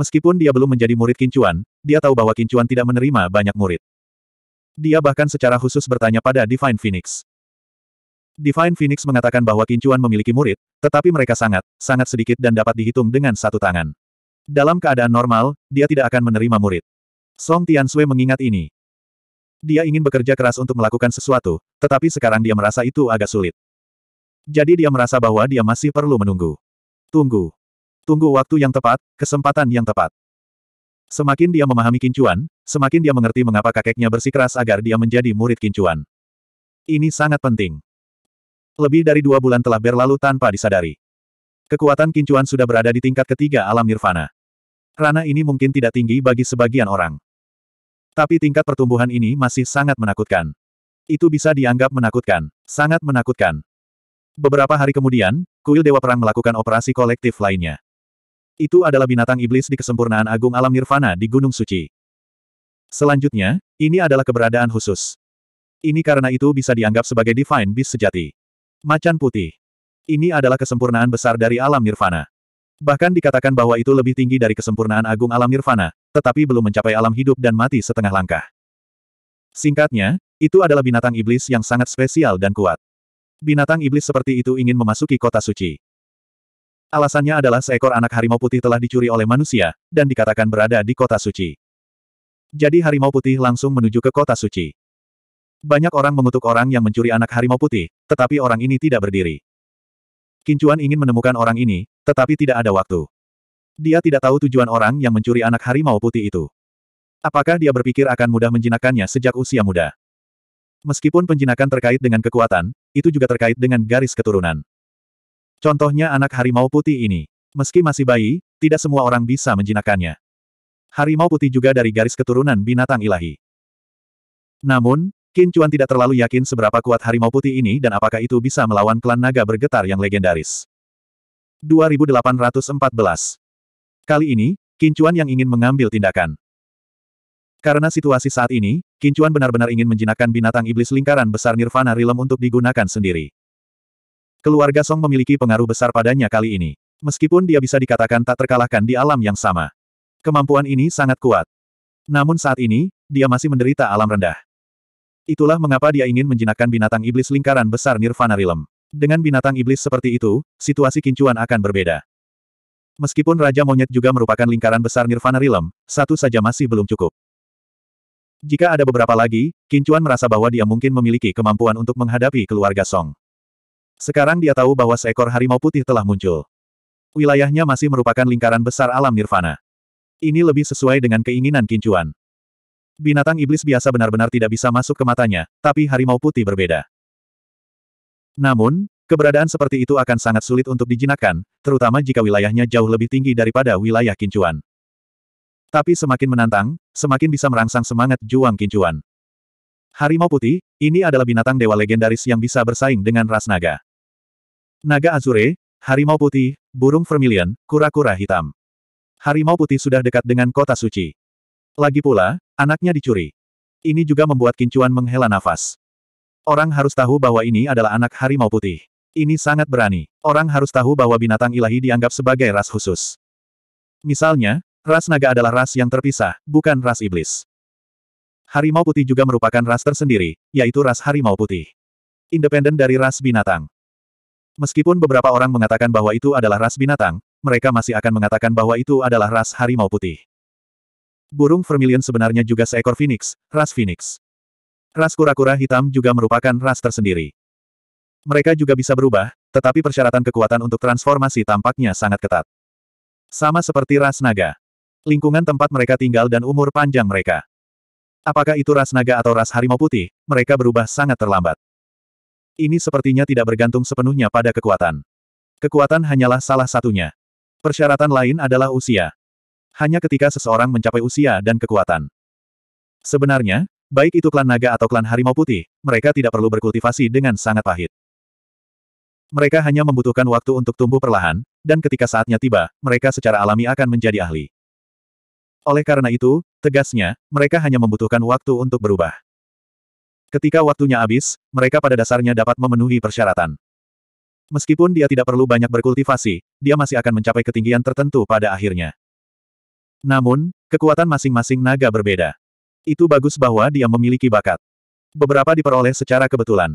[SPEAKER 1] Meskipun dia belum menjadi murid Kincuan, dia tahu bahwa Kincuan tidak menerima banyak murid. Dia bahkan secara khusus bertanya pada Divine Phoenix. Divine Phoenix mengatakan bahwa Kincuan memiliki murid, tetapi mereka sangat, sangat sedikit dan dapat dihitung dengan satu tangan. Dalam keadaan normal, dia tidak akan menerima murid. Song Tianxue mengingat ini. Dia ingin bekerja keras untuk melakukan sesuatu, tetapi sekarang dia merasa itu agak sulit. Jadi dia merasa bahwa dia masih perlu menunggu. Tunggu. Tunggu waktu yang tepat, kesempatan yang tepat. Semakin dia memahami Kincuan, semakin dia mengerti mengapa kakeknya bersikeras agar dia menjadi murid Kincuan. Ini sangat penting. Lebih dari dua bulan telah berlalu tanpa disadari. Kekuatan Kincuan sudah berada di tingkat ketiga alam nirvana. Rana ini mungkin tidak tinggi bagi sebagian orang. Tapi tingkat pertumbuhan ini masih sangat menakutkan. Itu bisa dianggap menakutkan, sangat menakutkan. Beberapa hari kemudian, kuil Dewa Perang melakukan operasi kolektif lainnya. Itu adalah binatang iblis di kesempurnaan agung alam nirvana di Gunung Suci. Selanjutnya, ini adalah keberadaan khusus. Ini karena itu bisa dianggap sebagai divine beast sejati. Macan putih. Ini adalah kesempurnaan besar dari alam nirvana. Bahkan dikatakan bahwa itu lebih tinggi dari kesempurnaan agung alam nirvana, tetapi belum mencapai alam hidup dan mati setengah langkah. Singkatnya, itu adalah binatang iblis yang sangat spesial dan kuat. Binatang iblis seperti itu ingin memasuki kota suci. Alasannya adalah seekor anak harimau putih telah dicuri oleh manusia, dan dikatakan berada di kota suci. Jadi harimau putih langsung menuju ke kota suci. Banyak orang mengutuk orang yang mencuri anak harimau putih, tetapi orang ini tidak berdiri. Kincuan ingin menemukan orang ini, tetapi tidak ada waktu. Dia tidak tahu tujuan orang yang mencuri anak harimau putih itu. Apakah dia berpikir akan mudah menjinakannya sejak usia muda? Meskipun penjinakan terkait dengan kekuatan, itu juga terkait dengan garis keturunan. Contohnya anak harimau putih ini. Meski masih bayi, tidak semua orang bisa menjinakannya. Harimau putih juga dari garis keturunan binatang ilahi. Namun, Qin Chuan tidak terlalu yakin seberapa kuat harimau putih ini dan apakah itu bisa melawan klan naga bergetar yang legendaris. 2814 Kali ini, Qin Chuan yang ingin mengambil tindakan. Karena situasi saat ini, Qin Chuan benar-benar ingin menjinakkan binatang iblis lingkaran besar Nirvana Realm untuk digunakan sendiri. Keluarga Song memiliki pengaruh besar padanya kali ini. Meskipun dia bisa dikatakan tak terkalahkan di alam yang sama. Kemampuan ini sangat kuat. Namun saat ini, dia masih menderita alam rendah. Itulah mengapa dia ingin menjinakkan binatang iblis lingkaran besar Nirvana Realm. Dengan binatang iblis seperti itu, situasi kincuan akan berbeda. Meskipun Raja Monyet juga merupakan lingkaran besar Nirvana Realm, satu saja masih belum cukup. Jika ada beberapa lagi, Kincuan merasa bahwa dia mungkin memiliki kemampuan untuk menghadapi keluarga Song. Sekarang dia tahu bahwa seekor harimau putih telah muncul. Wilayahnya masih merupakan lingkaran besar alam nirvana. Ini lebih sesuai dengan keinginan kincuan. Binatang iblis biasa benar-benar tidak bisa masuk ke matanya, tapi harimau putih berbeda. Namun, keberadaan seperti itu akan sangat sulit untuk dijinakkan, terutama jika wilayahnya jauh lebih tinggi daripada wilayah kincuan. Tapi semakin menantang, semakin bisa merangsang semangat juang kincuan. Harimau putih, ini adalah binatang dewa legendaris yang bisa bersaing dengan ras naga. Naga Azure, harimau putih, burung vermilion, kura-kura hitam. Harimau putih sudah dekat dengan kota suci. Lagi pula, anaknya dicuri. Ini juga membuat Kincuan menghela nafas. Orang harus tahu bahwa ini adalah anak harimau putih. Ini sangat berani. Orang harus tahu bahwa binatang ilahi dianggap sebagai ras khusus. Misalnya, ras naga adalah ras yang terpisah, bukan ras iblis harimau putih juga merupakan ras tersendiri, yaitu ras harimau putih. Independen dari ras binatang. Meskipun beberapa orang mengatakan bahwa itu adalah ras binatang, mereka masih akan mengatakan bahwa itu adalah ras harimau putih. Burung vermilion sebenarnya juga seekor phoenix, ras phoenix. Ras kura-kura hitam juga merupakan ras tersendiri. Mereka juga bisa berubah, tetapi persyaratan kekuatan untuk transformasi tampaknya sangat ketat. Sama seperti ras naga. Lingkungan tempat mereka tinggal dan umur panjang mereka. Apakah itu ras naga atau ras harimau putih, mereka berubah sangat terlambat. Ini sepertinya tidak bergantung sepenuhnya pada kekuatan. Kekuatan hanyalah salah satunya. Persyaratan lain adalah usia. Hanya ketika seseorang mencapai usia dan kekuatan. Sebenarnya, baik itu klan naga atau klan harimau putih, mereka tidak perlu berkultivasi dengan sangat pahit. Mereka hanya membutuhkan waktu untuk tumbuh perlahan, dan ketika saatnya tiba, mereka secara alami akan menjadi ahli. Oleh karena itu, tegasnya, mereka hanya membutuhkan waktu untuk berubah. Ketika waktunya habis, mereka pada dasarnya dapat memenuhi persyaratan. Meskipun dia tidak perlu banyak berkultivasi, dia masih akan mencapai ketinggian tertentu pada akhirnya. Namun, kekuatan masing-masing naga berbeda. Itu bagus bahwa dia memiliki bakat. Beberapa diperoleh secara kebetulan.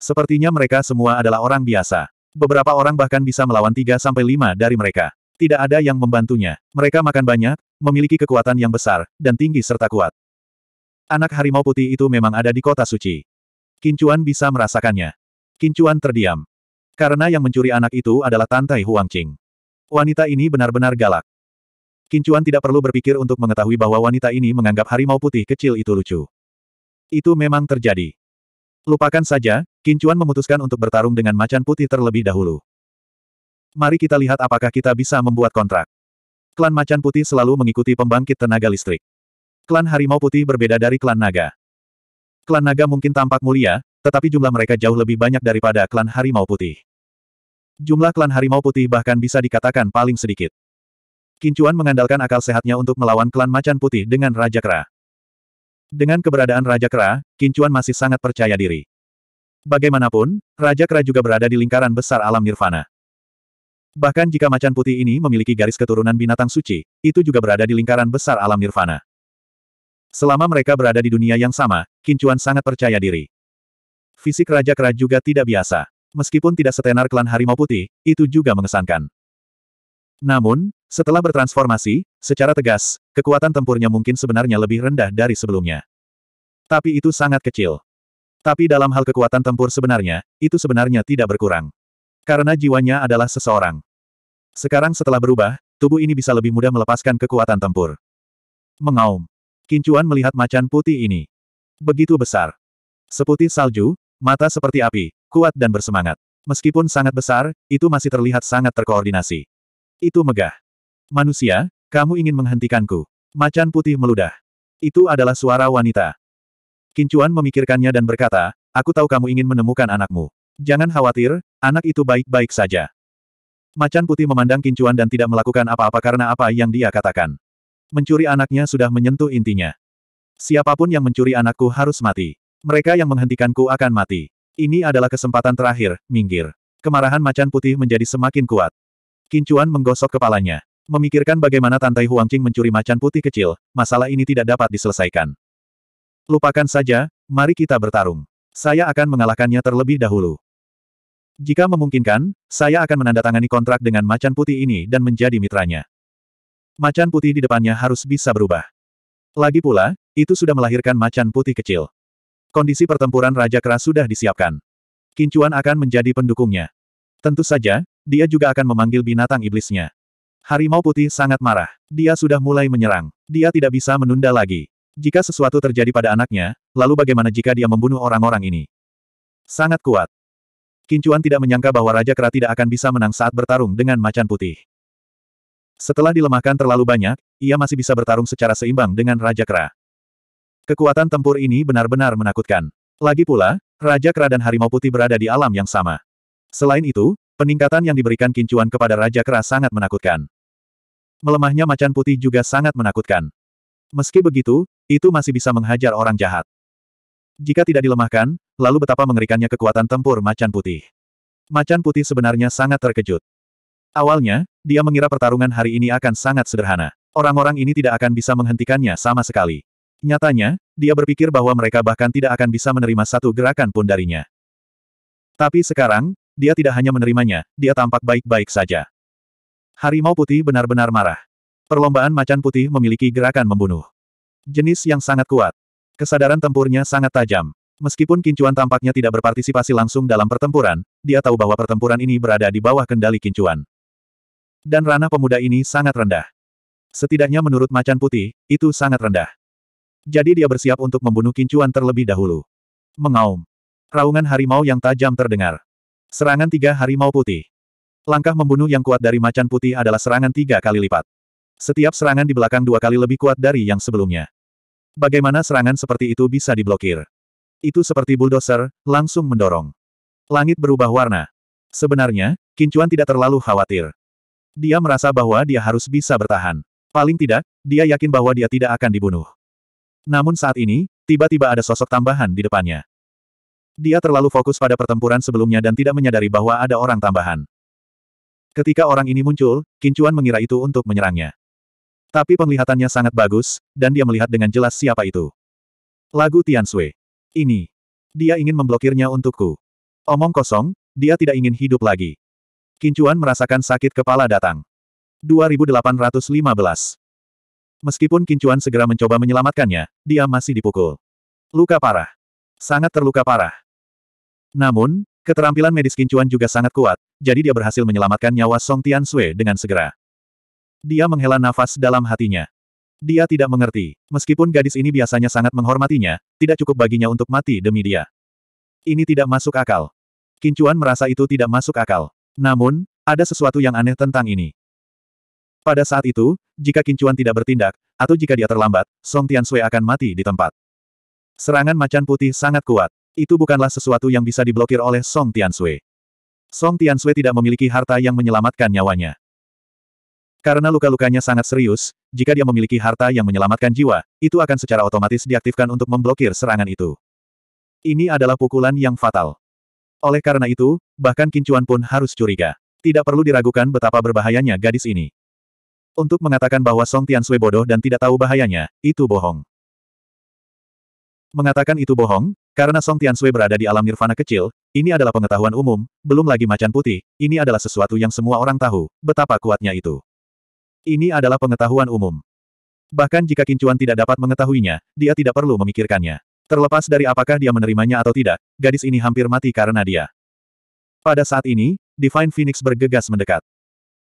[SPEAKER 1] Sepertinya mereka semua adalah orang biasa. Beberapa orang bahkan bisa melawan 3-5 dari mereka. Tidak ada yang membantunya. Mereka makan banyak, memiliki kekuatan yang besar, dan tinggi serta kuat. Anak harimau putih itu memang ada di kota suci. Kincuan bisa merasakannya. Kincuan terdiam. Karena yang mencuri anak itu adalah Tantai Huangqing. Wanita ini benar-benar galak. Kincuan tidak perlu berpikir untuk mengetahui bahwa wanita ini menganggap harimau putih kecil itu lucu. Itu memang terjadi. Lupakan saja, Kincuan memutuskan untuk bertarung dengan macan putih terlebih dahulu. Mari kita lihat apakah kita bisa membuat kontrak. Klan Macan Putih selalu mengikuti pembangkit tenaga listrik. Klan Harimau Putih berbeda dari klan naga. Klan naga mungkin tampak mulia, tetapi jumlah mereka jauh lebih banyak daripada klan Harimau Putih. Jumlah klan Harimau Putih bahkan bisa dikatakan paling sedikit. Kincuan mengandalkan akal sehatnya untuk melawan klan Macan Putih dengan Raja Kera. Dengan keberadaan Raja Kera, Kincuan masih sangat percaya diri. Bagaimanapun, Raja Kera juga berada di lingkaran besar alam nirvana. Bahkan jika macan putih ini memiliki garis keturunan binatang suci, itu juga berada di lingkaran besar alam nirvana. Selama mereka berada di dunia yang sama, Kincuan sangat percaya diri. Fisik Raja Kera juga tidak biasa. Meskipun tidak setenar klan Harimau Putih, itu juga mengesankan. Namun, setelah bertransformasi, secara tegas, kekuatan tempurnya mungkin sebenarnya lebih rendah dari sebelumnya. Tapi itu sangat kecil. Tapi dalam hal kekuatan tempur sebenarnya, itu sebenarnya tidak berkurang. Karena jiwanya adalah seseorang. Sekarang setelah berubah, tubuh ini bisa lebih mudah melepaskan kekuatan tempur. Mengaum. Kincuan melihat macan putih ini. Begitu besar. Seputih salju, mata seperti api, kuat dan bersemangat. Meskipun sangat besar, itu masih terlihat sangat terkoordinasi. Itu megah. Manusia, kamu ingin menghentikanku. Macan putih meludah. Itu adalah suara wanita. Kincuan memikirkannya dan berkata, aku tahu kamu ingin menemukan anakmu. Jangan khawatir, Anak itu baik-baik saja. Macan putih memandang kincuan dan tidak melakukan apa-apa karena apa yang dia katakan. Mencuri anaknya sudah menyentuh intinya. Siapapun yang mencuri anakku harus mati. Mereka yang menghentikanku akan mati. Ini adalah kesempatan terakhir, minggir. Kemarahan macan putih menjadi semakin kuat. Kincuan menggosok kepalanya. Memikirkan bagaimana Tantai Huangqing mencuri macan putih kecil, masalah ini tidak dapat diselesaikan. Lupakan saja, mari kita bertarung. Saya akan mengalahkannya terlebih dahulu. Jika memungkinkan, saya akan menandatangani kontrak dengan macan putih ini dan menjadi mitranya. Macan putih di depannya harus bisa berubah. Lagi pula, itu sudah melahirkan macan putih kecil. Kondisi pertempuran Raja Kera sudah disiapkan. Kincuan akan menjadi pendukungnya. Tentu saja, dia juga akan memanggil binatang iblisnya. Harimau putih sangat marah. Dia sudah mulai menyerang. Dia tidak bisa menunda lagi. Jika sesuatu terjadi pada anaknya, lalu bagaimana jika dia membunuh orang-orang ini? Sangat kuat. Kincuan tidak menyangka bahwa Raja Kera tidak akan bisa menang saat bertarung dengan macan putih. Setelah dilemahkan terlalu banyak, ia masih bisa bertarung secara seimbang dengan Raja Kera. Kekuatan tempur ini benar-benar menakutkan. Lagi pula, Raja Kera dan Harimau Putih berada di alam yang sama. Selain itu, peningkatan yang diberikan Kincuan kepada Raja Kera sangat menakutkan. Melemahnya macan putih juga sangat menakutkan. Meski begitu, itu masih bisa menghajar orang jahat. Jika tidak dilemahkan, lalu betapa mengerikannya kekuatan tempur macan putih. Macan putih sebenarnya sangat terkejut. Awalnya, dia mengira pertarungan hari ini akan sangat sederhana. Orang-orang ini tidak akan bisa menghentikannya sama sekali. Nyatanya, dia berpikir bahwa mereka bahkan tidak akan bisa menerima satu gerakan pun darinya. Tapi sekarang, dia tidak hanya menerimanya, dia tampak baik-baik saja. Harimau putih benar-benar marah. Perlombaan macan putih memiliki gerakan membunuh. Jenis yang sangat kuat. Kesadaran tempurnya sangat tajam. Meskipun Kincuan tampaknya tidak berpartisipasi langsung dalam pertempuran, dia tahu bahwa pertempuran ini berada di bawah kendali Kincuan. Dan ranah pemuda ini sangat rendah. Setidaknya menurut Macan Putih, itu sangat rendah. Jadi dia bersiap untuk membunuh Kincuan terlebih dahulu. Mengaum. Raungan harimau yang tajam terdengar. Serangan tiga harimau putih. Langkah membunuh yang kuat dari Macan Putih adalah serangan tiga kali lipat. Setiap serangan di belakang dua kali lebih kuat dari yang sebelumnya. Bagaimana serangan seperti itu bisa diblokir? Itu seperti bulldozer, langsung mendorong. Langit berubah warna. Sebenarnya, Kincuan tidak terlalu khawatir. Dia merasa bahwa dia harus bisa bertahan. Paling tidak, dia yakin bahwa dia tidak akan dibunuh. Namun saat ini, tiba-tiba ada sosok tambahan di depannya. Dia terlalu fokus pada pertempuran sebelumnya dan tidak menyadari bahwa ada orang tambahan. Ketika orang ini muncul, Kincuan mengira itu untuk menyerangnya. Tapi penglihatannya sangat bagus, dan dia melihat dengan jelas siapa itu. Lagu Tian Sui. Ini. Dia ingin memblokirnya untukku. Omong kosong, dia tidak ingin hidup lagi. Kincuan merasakan sakit kepala datang. 2815 Meskipun Kincuan segera mencoba menyelamatkannya, dia masih dipukul. Luka parah. Sangat terluka parah. Namun, keterampilan medis Kincuan juga sangat kuat, jadi dia berhasil menyelamatkan nyawa Song Tian Sui dengan segera. Dia menghela nafas dalam hatinya. Dia tidak mengerti. Meskipun gadis ini biasanya sangat menghormatinya, tidak cukup baginya untuk mati demi dia. Ini tidak masuk akal. Kincuan merasa itu tidak masuk akal. Namun, ada sesuatu yang aneh tentang ini. Pada saat itu, jika Kincuan tidak bertindak, atau jika dia terlambat, Song Tian Sui akan mati di tempat. Serangan macan putih sangat kuat. Itu bukanlah sesuatu yang bisa diblokir oleh Song Tian Sui. Song Tian Sui tidak memiliki harta yang menyelamatkan nyawanya. Karena luka-lukanya sangat serius, jika dia memiliki harta yang menyelamatkan jiwa, itu akan secara otomatis diaktifkan untuk memblokir serangan itu. Ini adalah pukulan yang fatal. Oleh karena itu, bahkan Kincuan pun harus curiga. Tidak perlu diragukan betapa berbahayanya gadis ini. Untuk mengatakan bahwa Song Tian Sui bodoh dan tidak tahu bahayanya, itu bohong. Mengatakan itu bohong, karena Song Tian Sui berada di alam nirvana kecil, ini adalah pengetahuan umum, belum lagi macan putih, ini adalah sesuatu yang semua orang tahu, betapa kuatnya itu. Ini adalah pengetahuan umum. Bahkan jika Kincuan tidak dapat mengetahuinya, dia tidak perlu memikirkannya. Terlepas dari apakah dia menerimanya atau tidak, gadis ini hampir mati karena dia. Pada saat ini, Divine Phoenix bergegas mendekat.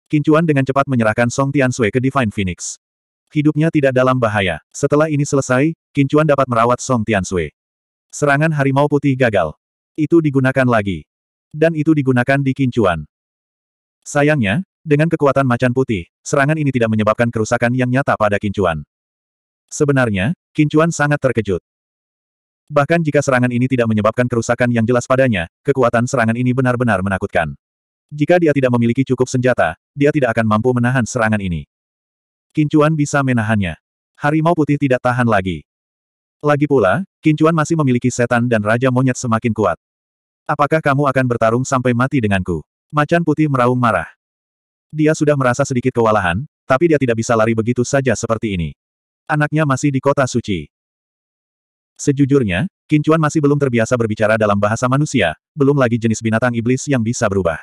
[SPEAKER 1] Kincuan dengan cepat menyerahkan Song Tianxue ke Divine Phoenix. Hidupnya tidak dalam bahaya. Setelah ini selesai, Kincuan dapat merawat Song Tianxue. Serangan harimau putih gagal. Itu digunakan lagi. Dan itu digunakan di Kincuan. Sayangnya, dengan kekuatan macan putih, serangan ini tidak menyebabkan kerusakan yang nyata pada Kincuan. Sebenarnya, Kincuan sangat terkejut. Bahkan jika serangan ini tidak menyebabkan kerusakan yang jelas padanya, kekuatan serangan ini benar-benar menakutkan. Jika dia tidak memiliki cukup senjata, dia tidak akan mampu menahan serangan ini. Kincuan bisa menahannya. Harimau putih tidak tahan lagi. Lagi pula, Kincuan masih memiliki setan dan Raja Monyet semakin kuat. Apakah kamu akan bertarung sampai mati denganku? Macan putih meraung marah. Dia sudah merasa sedikit kewalahan, tapi dia tidak bisa lari begitu saja seperti ini. Anaknya masih di kota suci. Sejujurnya, Kincuan masih belum terbiasa berbicara dalam bahasa manusia, belum lagi jenis binatang iblis yang bisa berubah.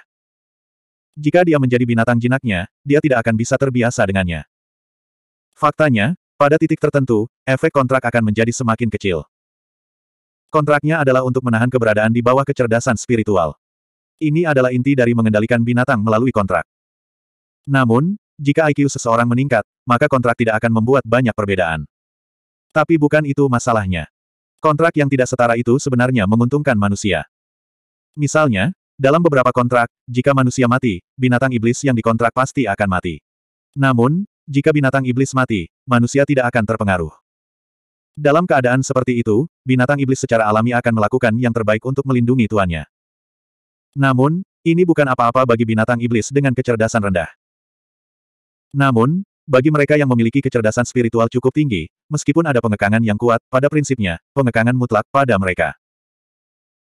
[SPEAKER 1] Jika dia menjadi binatang jinaknya, dia tidak akan bisa terbiasa dengannya. Faktanya, pada titik tertentu, efek kontrak akan menjadi semakin kecil. Kontraknya adalah untuk menahan keberadaan di bawah kecerdasan spiritual. Ini adalah inti dari mengendalikan binatang melalui kontrak. Namun, jika IQ seseorang meningkat, maka kontrak tidak akan membuat banyak perbedaan. Tapi bukan itu masalahnya. Kontrak yang tidak setara itu sebenarnya menguntungkan manusia. Misalnya, dalam beberapa kontrak, jika manusia mati, binatang iblis yang dikontrak pasti akan mati. Namun, jika binatang iblis mati, manusia tidak akan terpengaruh. Dalam keadaan seperti itu, binatang iblis secara alami akan melakukan yang terbaik untuk melindungi tuannya. Namun, ini bukan apa-apa bagi binatang iblis dengan kecerdasan rendah. Namun, bagi mereka yang memiliki kecerdasan spiritual cukup tinggi, meskipun ada pengekangan yang kuat, pada prinsipnya, pengekangan mutlak pada mereka.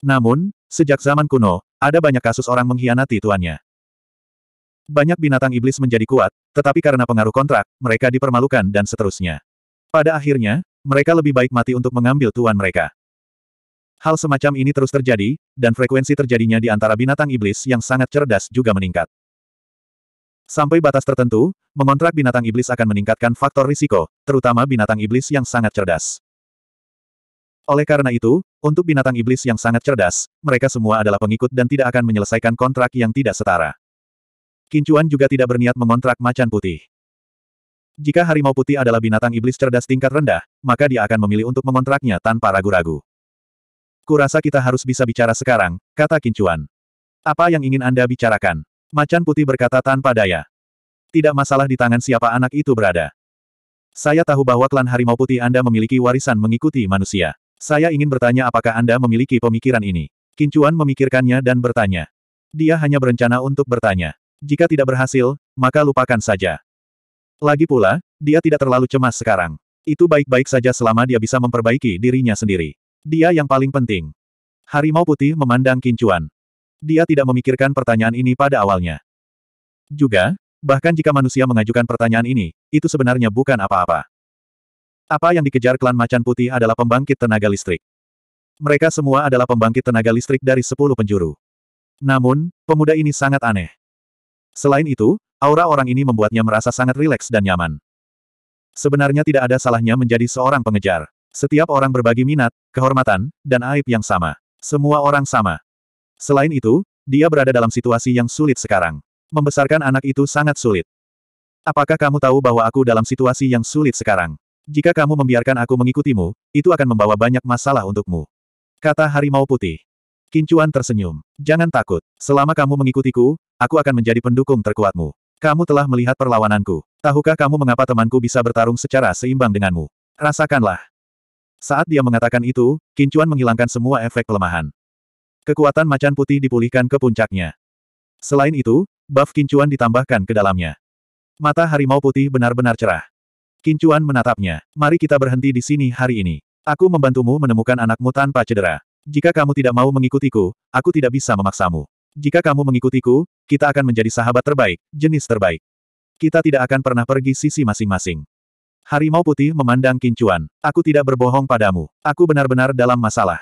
[SPEAKER 1] Namun, sejak zaman kuno, ada banyak kasus orang mengkhianati tuannya. Banyak binatang iblis menjadi kuat, tetapi karena pengaruh kontrak, mereka dipermalukan dan seterusnya. Pada akhirnya, mereka lebih baik mati untuk mengambil tuan mereka. Hal semacam ini terus terjadi, dan frekuensi terjadinya di antara binatang iblis yang sangat cerdas juga meningkat. Sampai batas tertentu, mengontrak binatang iblis akan meningkatkan faktor risiko, terutama binatang iblis yang sangat cerdas. Oleh karena itu, untuk binatang iblis yang sangat cerdas, mereka semua adalah pengikut dan tidak akan menyelesaikan kontrak yang tidak setara. Kincuan juga tidak berniat mengontrak macan putih. Jika harimau putih adalah binatang iblis cerdas tingkat rendah, maka dia akan memilih untuk mengontraknya tanpa ragu-ragu. Kurasa kita harus bisa bicara sekarang, kata Kincuan. Apa yang ingin Anda bicarakan? Macan putih berkata tanpa daya. Tidak masalah di tangan siapa anak itu berada. Saya tahu bahwa klan harimau putih Anda memiliki warisan mengikuti manusia. Saya ingin bertanya apakah Anda memiliki pemikiran ini. Kincuan memikirkannya dan bertanya. Dia hanya berencana untuk bertanya. Jika tidak berhasil, maka lupakan saja. Lagi pula, dia tidak terlalu cemas sekarang. Itu baik-baik saja selama dia bisa memperbaiki dirinya sendiri. Dia yang paling penting. Harimau putih memandang Kincuan. Dia tidak memikirkan pertanyaan ini pada awalnya. Juga, bahkan jika manusia mengajukan pertanyaan ini, itu sebenarnya bukan apa-apa. Apa yang dikejar klan Macan Putih adalah pembangkit tenaga listrik. Mereka semua adalah pembangkit tenaga listrik dari sepuluh penjuru. Namun, pemuda ini sangat aneh. Selain itu, aura orang ini membuatnya merasa sangat rileks dan nyaman. Sebenarnya tidak ada salahnya menjadi seorang pengejar. Setiap orang berbagi minat, kehormatan, dan aib yang sama. Semua orang sama. Selain itu, dia berada dalam situasi yang sulit sekarang. Membesarkan anak itu sangat sulit. Apakah kamu tahu bahwa aku dalam situasi yang sulit sekarang? Jika kamu membiarkan aku mengikutimu, itu akan membawa banyak masalah untukmu. Kata Harimau Putih. Kincuan tersenyum. Jangan takut. Selama kamu mengikutiku, aku akan menjadi pendukung terkuatmu. Kamu telah melihat perlawananku. Tahukah kamu mengapa temanku bisa bertarung secara seimbang denganmu? Rasakanlah. Saat dia mengatakan itu, Kincuan menghilangkan semua efek pelemahan. Kekuatan macan putih dipulihkan ke puncaknya. Selain itu, buff kincuan ditambahkan ke dalamnya. Mata harimau putih benar-benar cerah. Kincuan menatapnya. Mari kita berhenti di sini hari ini. Aku membantumu menemukan anakmu tanpa cedera. Jika kamu tidak mau mengikutiku, aku tidak bisa memaksamu. Jika kamu mengikutiku, kita akan menjadi sahabat terbaik, jenis terbaik. Kita tidak akan pernah pergi sisi masing-masing. Harimau putih memandang kincuan. Aku tidak berbohong padamu. Aku benar-benar dalam masalah.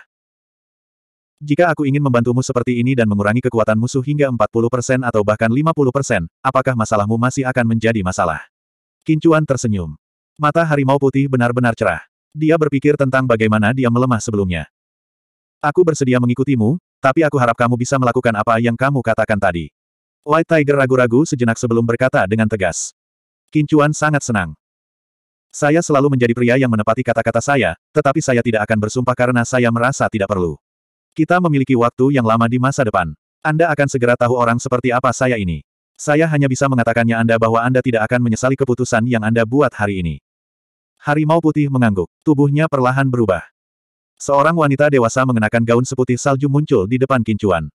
[SPEAKER 1] Jika aku ingin membantumu seperti ini dan mengurangi kekuatan musuh hingga 40% atau bahkan 50%, apakah masalahmu masih akan menjadi masalah? Kincuan tersenyum. Mata harimau putih benar-benar cerah. Dia berpikir tentang bagaimana dia melemah sebelumnya. Aku bersedia mengikutimu, tapi aku harap kamu bisa melakukan apa yang kamu katakan tadi. White Tiger ragu-ragu sejenak sebelum berkata dengan tegas. Kincuan sangat senang. Saya selalu menjadi pria yang menepati kata-kata saya, tetapi saya tidak akan bersumpah karena saya merasa tidak perlu. Kita memiliki waktu yang lama di masa depan. Anda akan segera tahu orang seperti apa saya ini. Saya hanya bisa mengatakannya Anda bahwa Anda tidak akan menyesali keputusan yang Anda buat hari ini. Harimau putih mengangguk. Tubuhnya perlahan berubah. Seorang wanita dewasa mengenakan gaun seputih salju muncul di depan Kincuan.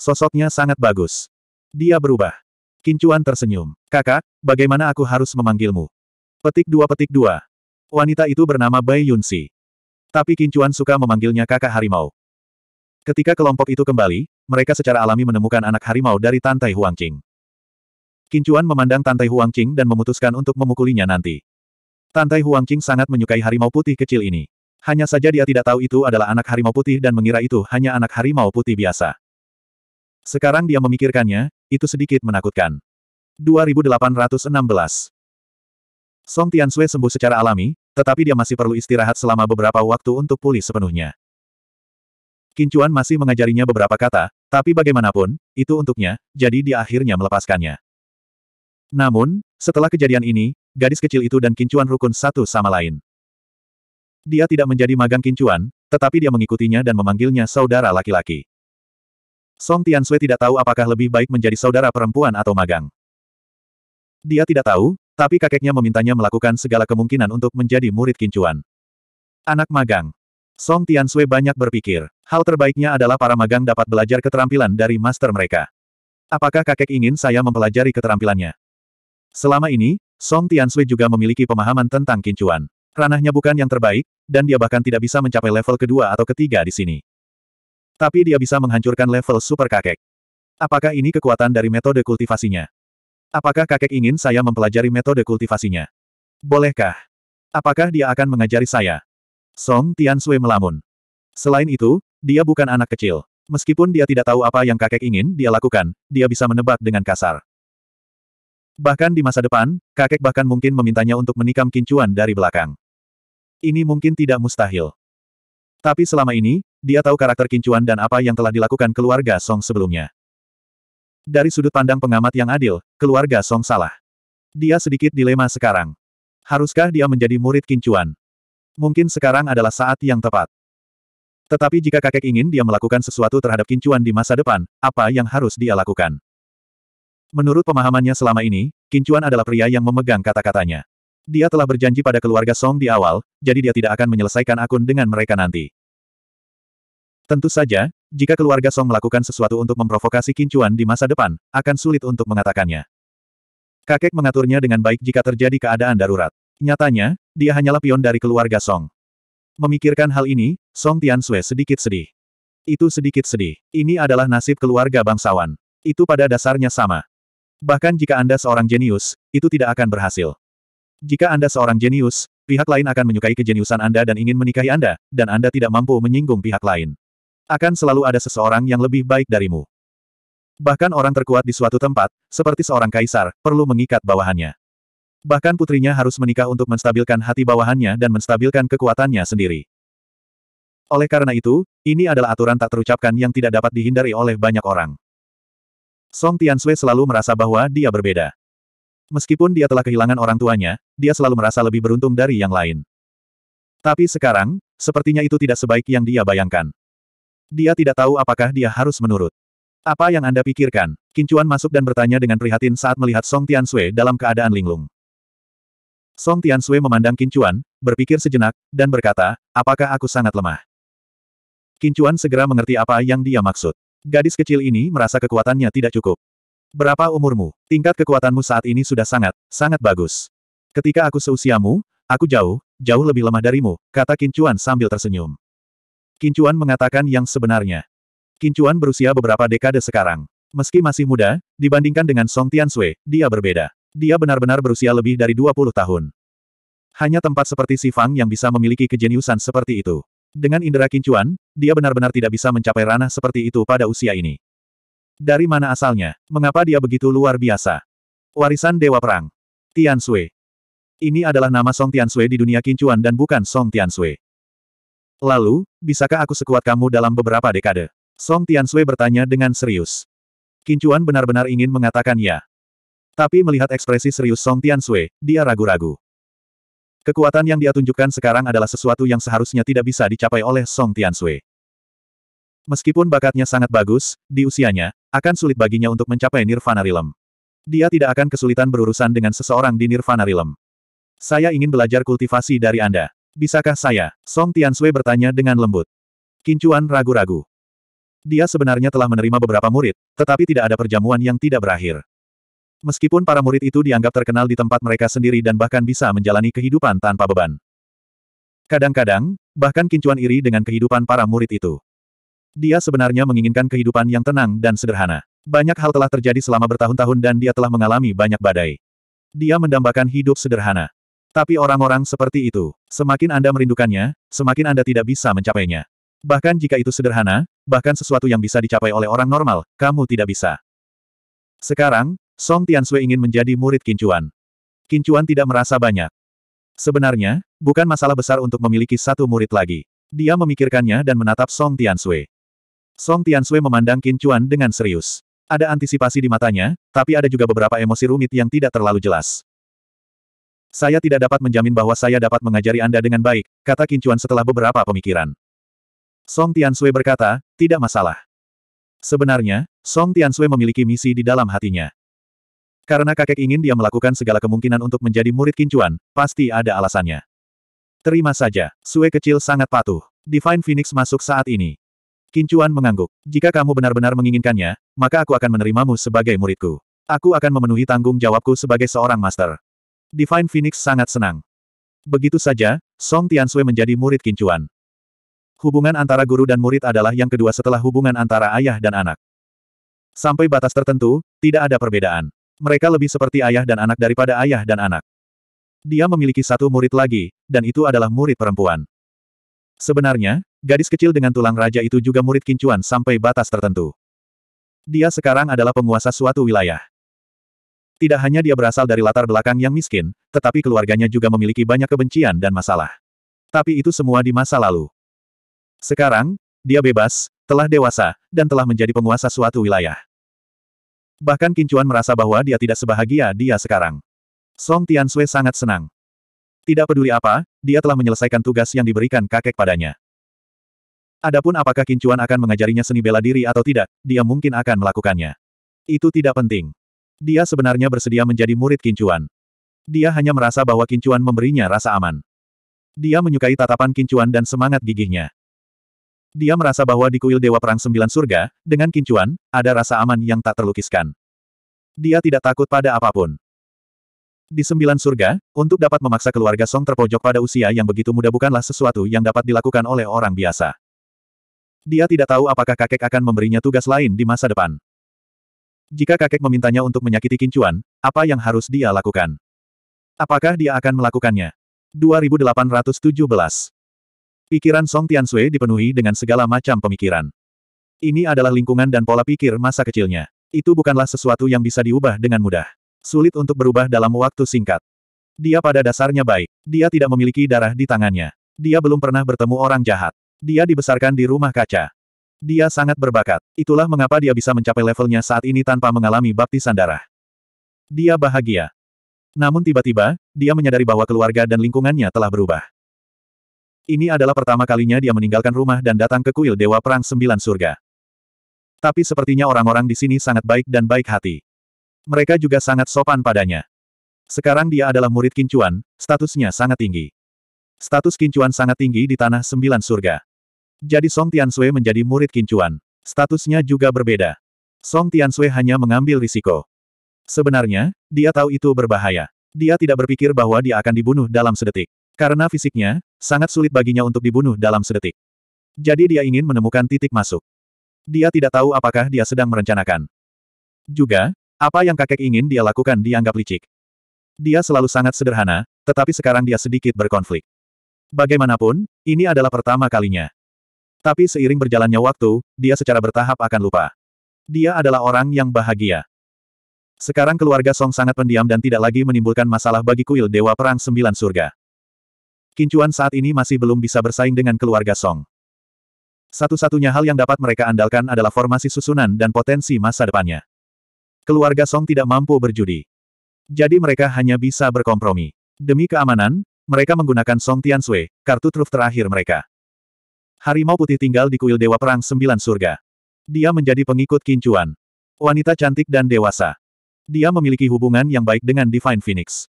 [SPEAKER 1] Sosoknya sangat bagus. Dia berubah. Kincuan tersenyum. Kakak, bagaimana aku harus memanggilmu? Petik dua petik dua. Wanita itu bernama Bai Yunsi. Tapi Kincuan suka memanggilnya kakak harimau. Ketika kelompok itu kembali, mereka secara alami menemukan anak harimau dari Tantai Huangqing. Kincuan memandang Tantai Huangqing dan memutuskan untuk memukulinya nanti. Tantai Huangqing sangat menyukai harimau putih kecil ini. Hanya saja dia tidak tahu itu adalah anak harimau putih dan mengira itu hanya anak harimau putih biasa. Sekarang dia memikirkannya, itu sedikit menakutkan. 2816 Song Tiansue sembuh secara alami, tetapi dia masih perlu istirahat selama beberapa waktu untuk pulih sepenuhnya. Kincuan masih mengajarinya beberapa kata, tapi bagaimanapun, itu untuknya, jadi dia akhirnya melepaskannya. Namun, setelah kejadian ini, gadis kecil itu dan Kincuan rukun satu sama lain. Dia tidak menjadi magang Kincuan, tetapi dia mengikutinya dan memanggilnya saudara laki-laki. Song Sui tidak tahu apakah lebih baik menjadi saudara perempuan atau magang. Dia tidak tahu, tapi kakeknya memintanya melakukan segala kemungkinan untuk menjadi murid Kincuan. Anak magang. Song Tian Sui banyak berpikir, hal terbaiknya adalah para magang dapat belajar keterampilan dari master mereka. Apakah kakek ingin saya mempelajari keterampilannya? Selama ini, Song Tian Sui juga memiliki pemahaman tentang kincuan. Ranahnya bukan yang terbaik, dan dia bahkan tidak bisa mencapai level kedua atau ketiga di sini. Tapi dia bisa menghancurkan level super kakek. Apakah ini kekuatan dari metode kultivasinya? Apakah kakek ingin saya mempelajari metode kultivasinya? Bolehkah? Apakah dia akan mengajari saya? Song Tian Sui melamun. Selain itu, dia bukan anak kecil. Meskipun dia tidak tahu apa yang kakek ingin dia lakukan, dia bisa menebak dengan kasar. Bahkan di masa depan, kakek bahkan mungkin memintanya untuk menikam kincuan dari belakang. Ini mungkin tidak mustahil. Tapi selama ini, dia tahu karakter kincuan dan apa yang telah dilakukan keluarga Song sebelumnya. Dari sudut pandang pengamat yang adil, keluarga Song salah. Dia sedikit dilema sekarang. Haruskah dia menjadi murid kincuan? Mungkin sekarang adalah saat yang tepat. Tetapi jika kakek ingin dia melakukan sesuatu terhadap Kincuan di masa depan, apa yang harus dia lakukan? Menurut pemahamannya selama ini, Kincuan adalah pria yang memegang kata-katanya. Dia telah berjanji pada keluarga Song di awal, jadi dia tidak akan menyelesaikan akun dengan mereka nanti. Tentu saja, jika keluarga Song melakukan sesuatu untuk memprovokasi Kincuan di masa depan, akan sulit untuk mengatakannya. Kakek mengaturnya dengan baik jika terjadi keadaan darurat. Nyatanya, dia hanyalah pion dari keluarga Song. Memikirkan hal ini, Song Tianxue sedikit sedih. Itu sedikit sedih. Ini adalah nasib keluarga bangsawan. Itu pada dasarnya sama. Bahkan jika Anda seorang jenius, itu tidak akan berhasil. Jika Anda seorang jenius, pihak lain akan menyukai kejeniusan Anda dan ingin menikahi Anda, dan Anda tidak mampu menyinggung pihak lain. Akan selalu ada seseorang yang lebih baik darimu. Bahkan orang terkuat di suatu tempat, seperti seorang kaisar, perlu mengikat bawahannya. Bahkan putrinya harus menikah untuk menstabilkan hati bawahannya dan menstabilkan kekuatannya sendiri. Oleh karena itu, ini adalah aturan tak terucapkan yang tidak dapat dihindari oleh banyak orang. Song Sui selalu merasa bahwa dia berbeda. Meskipun dia telah kehilangan orang tuanya, dia selalu merasa lebih beruntung dari yang lain. Tapi sekarang, sepertinya itu tidak sebaik yang dia bayangkan. Dia tidak tahu apakah dia harus menurut. Apa yang Anda pikirkan? Kincuan masuk dan bertanya dengan prihatin saat melihat Song Sui dalam keadaan linglung. Song Tian Sui memandang Chuan, berpikir sejenak, dan berkata, apakah aku sangat lemah? Chuan segera mengerti apa yang dia maksud. Gadis kecil ini merasa kekuatannya tidak cukup. Berapa umurmu? Tingkat kekuatanmu saat ini sudah sangat, sangat bagus. Ketika aku seusiamu, aku jauh, jauh lebih lemah darimu, kata Chuan sambil tersenyum. Chuan mengatakan yang sebenarnya. Chuan berusia beberapa dekade sekarang. Meski masih muda, dibandingkan dengan Song Tian Sui, dia berbeda. Dia benar-benar berusia lebih dari 20 tahun. Hanya tempat seperti Sifang yang bisa memiliki kejeniusan seperti itu. Dengan indera kincuan, dia benar-benar tidak bisa mencapai ranah seperti itu pada usia ini. Dari mana asalnya? Mengapa dia begitu luar biasa? Warisan Dewa Perang. Tian Sui. Ini adalah nama Song Tian Sui di dunia kincuan dan bukan Song Tian Sui. Lalu, bisakah aku sekuat kamu dalam beberapa dekade? Song Tian Sui bertanya dengan serius. Kincuan benar-benar ingin mengatakan ya. Tapi melihat ekspresi serius Song Tian Sui, dia ragu-ragu. Kekuatan yang dia tunjukkan sekarang adalah sesuatu yang seharusnya tidak bisa dicapai oleh Song Tian Sui. Meskipun bakatnya sangat bagus, di usianya, akan sulit baginya untuk mencapai Nirvana Realm. Dia tidak akan kesulitan berurusan dengan seseorang di Nirvana Realm. Saya ingin belajar kultivasi dari Anda. Bisakah saya? Song Tian Sui bertanya dengan lembut. Kincuan ragu-ragu. Dia sebenarnya telah menerima beberapa murid, tetapi tidak ada perjamuan yang tidak berakhir. Meskipun para murid itu dianggap terkenal di tempat mereka sendiri dan bahkan bisa menjalani kehidupan tanpa beban. Kadang-kadang, bahkan Kincuan iri dengan kehidupan para murid itu. Dia sebenarnya menginginkan kehidupan yang tenang dan sederhana. Banyak hal telah terjadi selama bertahun-tahun dan dia telah mengalami banyak badai. Dia mendambakan hidup sederhana. Tapi orang-orang seperti itu, semakin Anda merindukannya, semakin Anda tidak bisa mencapainya. Bahkan jika itu sederhana, bahkan sesuatu yang bisa dicapai oleh orang normal, kamu tidak bisa. Sekarang, Song Tianshui ingin menjadi murid Kincuan. Kincuan tidak merasa banyak. Sebenarnya, bukan masalah besar untuk memiliki satu murid lagi. Dia memikirkannya dan menatap Song Tianshui. Song Tianshui memandang Kincuan dengan serius. Ada antisipasi di matanya, tapi ada juga beberapa emosi rumit yang tidak terlalu jelas. Saya tidak dapat menjamin bahwa saya dapat mengajari Anda dengan baik, kata Kincuan setelah beberapa pemikiran. Song Tianshui berkata, tidak masalah. Sebenarnya, Song Tianshui memiliki misi di dalam hatinya. Karena kakek ingin dia melakukan segala kemungkinan untuk menjadi murid kincuan, pasti ada alasannya. Terima saja, Sue kecil sangat patuh. Divine Phoenix masuk saat ini. Kincuan mengangguk. Jika kamu benar-benar menginginkannya, maka aku akan menerimamu sebagai muridku. Aku akan memenuhi tanggung jawabku sebagai seorang master. Divine Phoenix sangat senang. Begitu saja, Song Tian Sui menjadi murid Kincuan. Hubungan antara guru dan murid adalah yang kedua setelah hubungan antara ayah dan anak. Sampai batas tertentu, tidak ada perbedaan. Mereka lebih seperti ayah dan anak daripada ayah dan anak. Dia memiliki satu murid lagi, dan itu adalah murid perempuan. Sebenarnya, gadis kecil dengan tulang raja itu juga murid kincuan sampai batas tertentu. Dia sekarang adalah penguasa suatu wilayah. Tidak hanya dia berasal dari latar belakang yang miskin, tetapi keluarganya juga memiliki banyak kebencian dan masalah. Tapi itu semua di masa lalu. Sekarang, dia bebas, telah dewasa, dan telah menjadi penguasa suatu wilayah. Bahkan Kincuan merasa bahwa dia tidak sebahagia dia sekarang. Song Tiansue sangat senang. Tidak peduli apa, dia telah menyelesaikan tugas yang diberikan kakek padanya. Adapun apakah Kincuan akan mengajarinya seni bela diri atau tidak, dia mungkin akan melakukannya. Itu tidak penting. Dia sebenarnya bersedia menjadi murid Kincuan. Dia hanya merasa bahwa Kincuan memberinya rasa aman. Dia menyukai tatapan Kincuan dan semangat gigihnya. Dia merasa bahwa di kuil Dewa Perang Sembilan Surga, dengan kincuan, ada rasa aman yang tak terlukiskan. Dia tidak takut pada apapun. Di Sembilan Surga, untuk dapat memaksa keluarga Song terpojok pada usia yang begitu muda bukanlah sesuatu yang dapat dilakukan oleh orang biasa. Dia tidak tahu apakah kakek akan memberinya tugas lain di masa depan. Jika kakek memintanya untuk menyakiti Kincuan, apa yang harus dia lakukan? Apakah dia akan melakukannya? 2817 Pikiran Song Tian Sui dipenuhi dengan segala macam pemikiran. Ini adalah lingkungan dan pola pikir masa kecilnya. Itu bukanlah sesuatu yang bisa diubah dengan mudah. Sulit untuk berubah dalam waktu singkat. Dia pada dasarnya baik. Dia tidak memiliki darah di tangannya. Dia belum pernah bertemu orang jahat. Dia dibesarkan di rumah kaca. Dia sangat berbakat. Itulah mengapa dia bisa mencapai levelnya saat ini tanpa mengalami baptisan darah. Dia bahagia. Namun tiba-tiba, dia menyadari bahwa keluarga dan lingkungannya telah berubah. Ini adalah pertama kalinya dia meninggalkan rumah dan datang ke kuil Dewa Perang Sembilan Surga. Tapi sepertinya orang-orang di sini sangat baik dan baik hati. Mereka juga sangat sopan padanya. Sekarang dia adalah murid Kincuan, statusnya sangat tinggi. Status Kincuan sangat tinggi di Tanah Sembilan Surga. Jadi Song Tiansui menjadi murid Kincuan. Statusnya juga berbeda. Song Tiansui hanya mengambil risiko. Sebenarnya, dia tahu itu berbahaya. Dia tidak berpikir bahwa dia akan dibunuh dalam sedetik. Karena fisiknya, sangat sulit baginya untuk dibunuh dalam sedetik. Jadi dia ingin menemukan titik masuk. Dia tidak tahu apakah dia sedang merencanakan. Juga, apa yang kakek ingin dia lakukan dianggap licik. Dia selalu sangat sederhana, tetapi sekarang dia sedikit berkonflik. Bagaimanapun, ini adalah pertama kalinya. Tapi seiring berjalannya waktu, dia secara bertahap akan lupa. Dia adalah orang yang bahagia. Sekarang keluarga Song sangat pendiam dan tidak lagi menimbulkan masalah bagi kuil Dewa Perang Sembilan Surga. Kincuan saat ini masih belum bisa bersaing dengan keluarga Song. Satu-satunya hal yang dapat mereka andalkan adalah formasi susunan dan potensi masa depannya. Keluarga Song tidak mampu berjudi. Jadi mereka hanya bisa berkompromi. Demi keamanan, mereka menggunakan Song Sui, kartu truf terakhir mereka. Harimau putih tinggal di kuil Dewa Perang Sembilan Surga. Dia menjadi pengikut Kincuan. Wanita cantik dan dewasa. Dia memiliki hubungan yang baik dengan Divine Phoenix.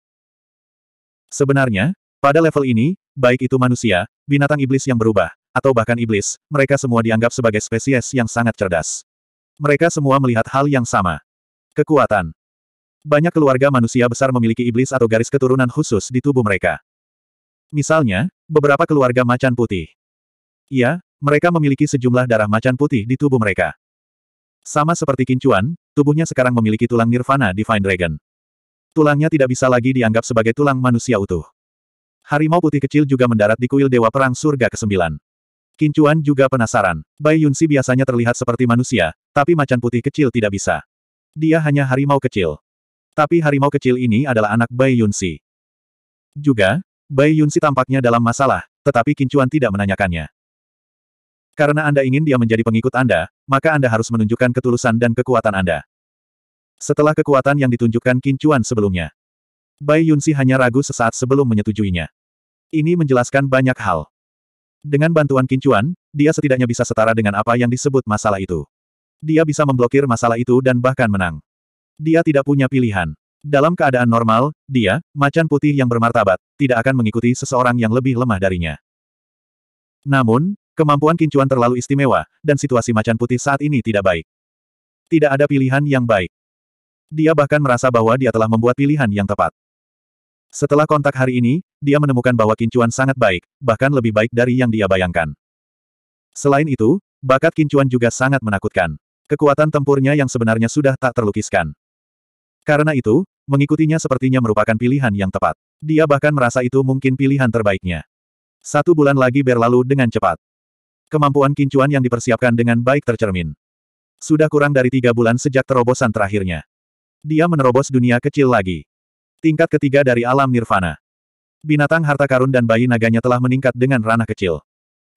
[SPEAKER 1] Sebenarnya, pada level ini, baik itu manusia, binatang iblis yang berubah, atau bahkan iblis, mereka semua dianggap sebagai spesies yang sangat cerdas. Mereka semua melihat hal yang sama. Kekuatan. Banyak keluarga manusia besar memiliki iblis atau garis keturunan khusus di tubuh mereka. Misalnya, beberapa keluarga macan putih. Iya, mereka memiliki sejumlah darah macan putih di tubuh mereka. Sama seperti kincuan, tubuhnya sekarang memiliki tulang nirvana Divine Dragon. Tulangnya tidak bisa lagi dianggap sebagai tulang manusia utuh. Harimau putih kecil juga mendarat di kuil Dewa Perang Surga ke-9. Kincuan juga penasaran. Bai Yunsi biasanya terlihat seperti manusia, tapi macan putih kecil tidak bisa. Dia hanya harimau kecil. Tapi harimau kecil ini adalah anak Bai Yunsi. Juga, Bai Yunsi tampaknya dalam masalah, tetapi Kincuan tidak menanyakannya. Karena Anda ingin dia menjadi pengikut Anda, maka Anda harus menunjukkan ketulusan dan kekuatan Anda. Setelah kekuatan yang ditunjukkan Kincuan sebelumnya, Bai Yunsi hanya ragu sesaat sebelum menyetujuinya. Ini menjelaskan banyak hal. Dengan bantuan kincuan, dia setidaknya bisa setara dengan apa yang disebut masalah itu. Dia bisa memblokir masalah itu dan bahkan menang. Dia tidak punya pilihan. Dalam keadaan normal, dia, macan putih yang bermartabat, tidak akan mengikuti seseorang yang lebih lemah darinya. Namun, kemampuan kincuan terlalu istimewa, dan situasi macan putih saat ini tidak baik. Tidak ada pilihan yang baik. Dia bahkan merasa bahwa dia telah membuat pilihan yang tepat. Setelah kontak hari ini, dia menemukan bahwa Kincuan sangat baik, bahkan lebih baik dari yang dia bayangkan. Selain itu, bakat Kincuan juga sangat menakutkan. Kekuatan tempurnya yang sebenarnya sudah tak terlukiskan. Karena itu, mengikutinya sepertinya merupakan pilihan yang tepat. Dia bahkan merasa itu mungkin pilihan terbaiknya. Satu bulan lagi berlalu dengan cepat. Kemampuan Kincuan yang dipersiapkan dengan baik tercermin. Sudah kurang dari tiga bulan sejak terobosan terakhirnya. Dia menerobos dunia kecil lagi. Tingkat ketiga dari alam nirvana. Binatang harta karun dan bayi naganya telah meningkat dengan ranah kecil.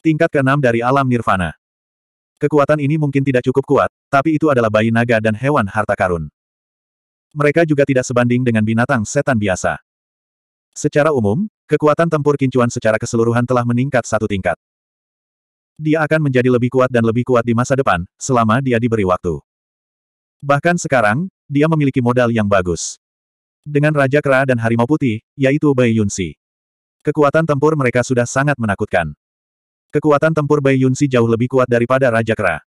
[SPEAKER 1] Tingkat keenam dari alam nirvana. Kekuatan ini mungkin tidak cukup kuat, tapi itu adalah bayi naga dan hewan harta karun. Mereka juga tidak sebanding dengan binatang setan biasa. Secara umum, kekuatan tempur kincuan secara keseluruhan telah meningkat satu tingkat. Dia akan menjadi lebih kuat dan lebih kuat di masa depan, selama dia diberi waktu. Bahkan sekarang, dia memiliki modal yang bagus dengan Raja Kera dan Harimau Putih, yaitu Bai Yunsi. Kekuatan tempur mereka sudah sangat menakutkan. Kekuatan tempur Bai Yunsi jauh lebih kuat daripada Raja Kera.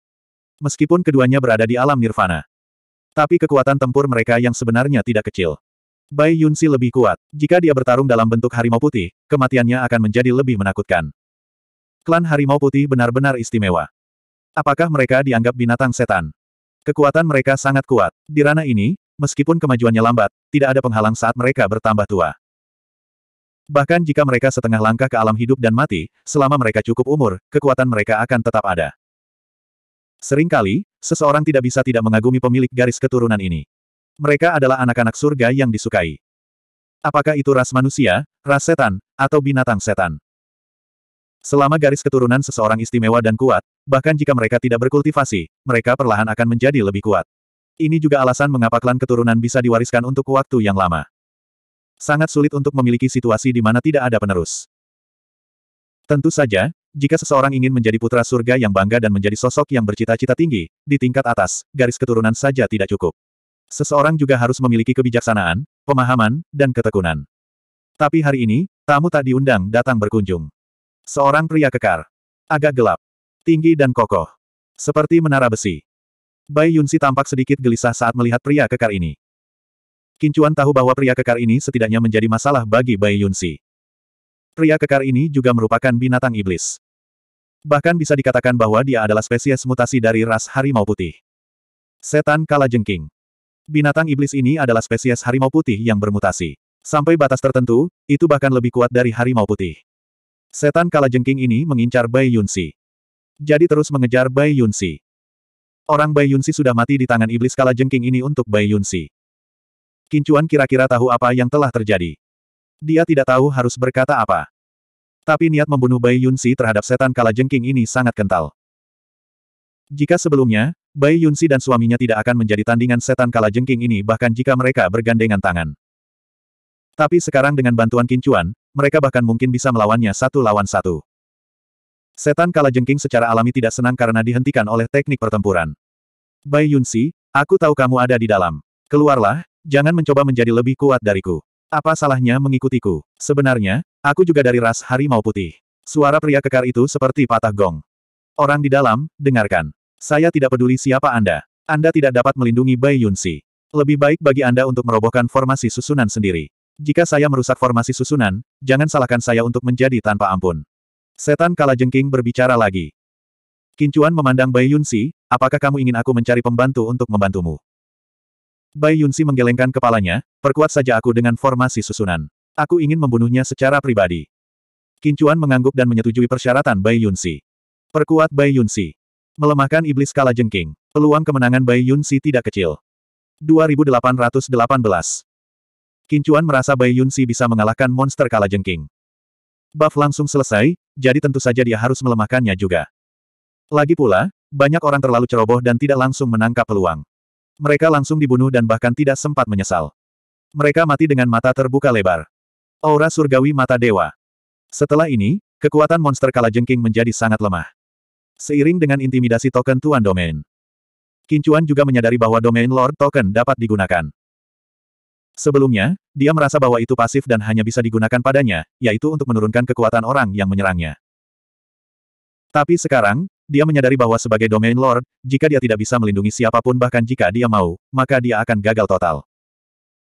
[SPEAKER 1] Meskipun keduanya berada di alam nirvana. Tapi kekuatan tempur mereka yang sebenarnya tidak kecil. Bai Yunsi lebih kuat. Jika dia bertarung dalam bentuk harimau putih, kematiannya akan menjadi lebih menakutkan. Klan harimau putih benar-benar istimewa. Apakah mereka dianggap binatang setan? Kekuatan mereka sangat kuat. Di ranah ini, Meskipun kemajuannya lambat, tidak ada penghalang saat mereka bertambah tua. Bahkan jika mereka setengah langkah ke alam hidup dan mati, selama mereka cukup umur, kekuatan mereka akan tetap ada. Seringkali, seseorang tidak bisa tidak mengagumi pemilik garis keturunan ini. Mereka adalah anak-anak surga yang disukai. Apakah itu ras manusia, ras setan, atau binatang setan? Selama garis keturunan seseorang istimewa dan kuat, bahkan jika mereka tidak berkultivasi, mereka perlahan akan menjadi lebih kuat. Ini juga alasan mengapa klan keturunan bisa diwariskan untuk waktu yang lama. Sangat sulit untuk memiliki situasi di mana tidak ada penerus. Tentu saja, jika seseorang ingin menjadi putra surga yang bangga dan menjadi sosok yang bercita-cita tinggi, di tingkat atas, garis keturunan saja tidak cukup. Seseorang juga harus memiliki kebijaksanaan, pemahaman, dan ketekunan. Tapi hari ini, tamu tak diundang datang berkunjung. Seorang pria kekar. Agak gelap. Tinggi dan kokoh. Seperti menara besi. Bai Yunsi tampak sedikit gelisah saat melihat pria kekar ini. Kincuan tahu bahwa pria kekar ini setidaknya menjadi masalah bagi Bai Yunsi. Pria kekar ini juga merupakan binatang iblis. Bahkan bisa dikatakan bahwa dia adalah spesies mutasi dari ras harimau putih. Setan kalajengking. Binatang iblis ini adalah spesies harimau putih yang bermutasi. Sampai batas tertentu, itu bahkan lebih kuat dari harimau putih. Setan kalajengking ini mengincar Bai Yunsi. Jadi terus mengejar Bai Yunsi. Orang Bai Yunsi sudah mati di tangan iblis kala jengking ini untuk Bai Yunsi. Kincuan kira-kira tahu apa yang telah terjadi. Dia tidak tahu harus berkata apa. Tapi niat membunuh Bai Yunsi terhadap setan kala jengking ini sangat kental. Jika sebelumnya, Bai Yunsi dan suaminya tidak akan menjadi tandingan setan kala jengking ini bahkan jika mereka bergandengan tangan. Tapi sekarang dengan bantuan Kincuan, mereka bahkan mungkin bisa melawannya satu lawan satu. Setan Jengking secara alami tidak senang karena dihentikan oleh teknik pertempuran. Bai Yunsi, aku tahu kamu ada di dalam. Keluarlah, jangan mencoba menjadi lebih kuat dariku. Apa salahnya mengikutiku? Sebenarnya, aku juga dari ras harimau putih. Suara pria kekar itu seperti patah gong. Orang di dalam, dengarkan. Saya tidak peduli siapa Anda. Anda tidak dapat melindungi Bai Yunsi. Lebih baik bagi Anda untuk merobohkan formasi susunan sendiri. Jika saya merusak formasi susunan, jangan salahkan saya untuk menjadi tanpa ampun. Setan kalajengking berbicara lagi. Kincuan memandang Bai Yunsi, apakah kamu ingin aku mencari pembantu untuk membantumu? Bai Yunsi menggelengkan kepalanya, perkuat saja aku dengan formasi susunan. Aku ingin membunuhnya secara pribadi. Kincuan mengangguk dan menyetujui persyaratan Bai Yunsi. Perkuat Bai Yunsi. Melemahkan iblis kala jengking. Peluang kemenangan Bai Yunsi tidak kecil. 2818. Kincuan merasa Bai Yunsi bisa mengalahkan monster kala jengking. Buff langsung selesai, jadi tentu saja dia harus melemahkannya juga. Lagi pula, banyak orang terlalu ceroboh dan tidak langsung menangkap peluang. Mereka langsung dibunuh dan bahkan tidak sempat menyesal. Mereka mati dengan mata terbuka lebar. Aura surgawi mata dewa. Setelah ini, kekuatan monster jengking menjadi sangat lemah. Seiring dengan intimidasi token tuan domain. Kincuan juga menyadari bahwa domain Lord token dapat digunakan. Sebelumnya, dia merasa bahwa itu pasif dan hanya bisa digunakan padanya, yaitu untuk menurunkan kekuatan orang yang menyerangnya. Tapi sekarang, dia menyadari bahwa sebagai domain lord, jika dia tidak bisa melindungi siapapun bahkan jika dia mau, maka dia akan gagal total.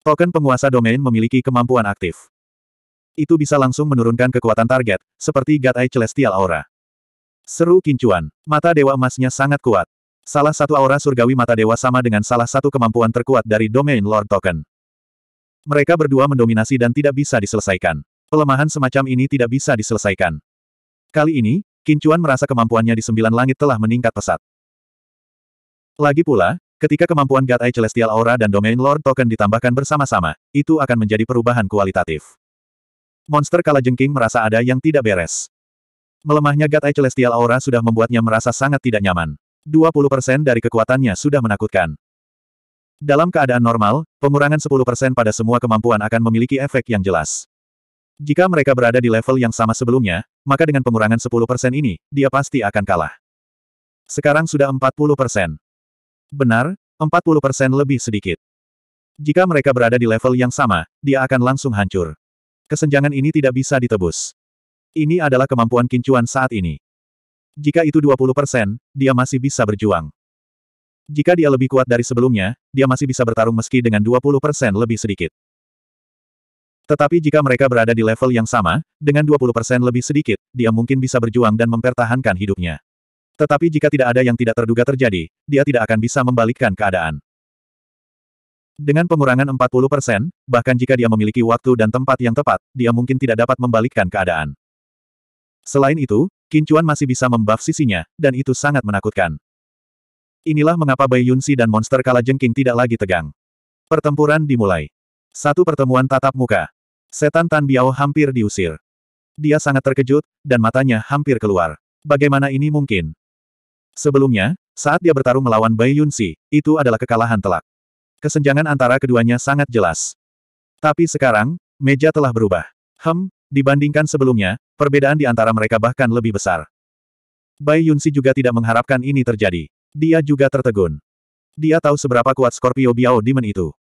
[SPEAKER 1] Token penguasa domain memiliki kemampuan aktif. Itu bisa langsung menurunkan kekuatan target, seperti God Eye Celestial Aura. Seru kincuan, mata dewa emasnya sangat kuat. Salah satu aura surgawi mata dewa sama dengan salah satu kemampuan terkuat dari domain lord token. Mereka berdua mendominasi dan tidak bisa diselesaikan. Pelemahan semacam ini tidak bisa diselesaikan. Kali ini, Kincuan merasa kemampuannya di sembilan langit telah meningkat pesat. Lagi pula, ketika kemampuan God Eye Celestial Aura dan Domain Lord Token ditambahkan bersama-sama, itu akan menjadi perubahan kualitatif. Monster Kalajengking merasa ada yang tidak beres. Melemahnya God Eye Celestial Aura sudah membuatnya merasa sangat tidak nyaman. 20% dari kekuatannya sudah menakutkan. Dalam keadaan normal, pengurangan 10% pada semua kemampuan akan memiliki efek yang jelas. Jika mereka berada di level yang sama sebelumnya, maka dengan pengurangan 10% ini, dia pasti akan kalah. Sekarang sudah 40%. Benar, 40% lebih sedikit. Jika mereka berada di level yang sama, dia akan langsung hancur. Kesenjangan ini tidak bisa ditebus. Ini adalah kemampuan kincuan saat ini. Jika itu 20%, dia masih bisa berjuang. Jika dia lebih kuat dari sebelumnya, dia masih bisa bertarung meski dengan 20% lebih sedikit. Tetapi jika mereka berada di level yang sama, dengan 20% lebih sedikit, dia mungkin bisa berjuang dan mempertahankan hidupnya. Tetapi jika tidak ada yang tidak terduga terjadi, dia tidak akan bisa membalikkan keadaan. Dengan pengurangan 40%, bahkan jika dia memiliki waktu dan tempat yang tepat, dia mungkin tidak dapat membalikkan keadaan. Selain itu, Kincuan masih bisa membuff sisinya, dan itu sangat menakutkan. Inilah mengapa Bai Yunsi dan monster kalajengking tidak lagi tegang. Pertempuran dimulai. Satu pertemuan tatap muka. Setan Tan Biao hampir diusir. Dia sangat terkejut, dan matanya hampir keluar. Bagaimana ini mungkin? Sebelumnya, saat dia bertarung melawan Bai Yunsi, itu adalah kekalahan telak. Kesenjangan antara keduanya sangat jelas. Tapi sekarang, meja telah berubah. Hem, dibandingkan sebelumnya, perbedaan di antara mereka bahkan lebih besar. Bai Yunsi juga tidak mengharapkan ini terjadi. Dia juga tertegun. Dia tahu seberapa kuat Scorpio Biao Demon itu.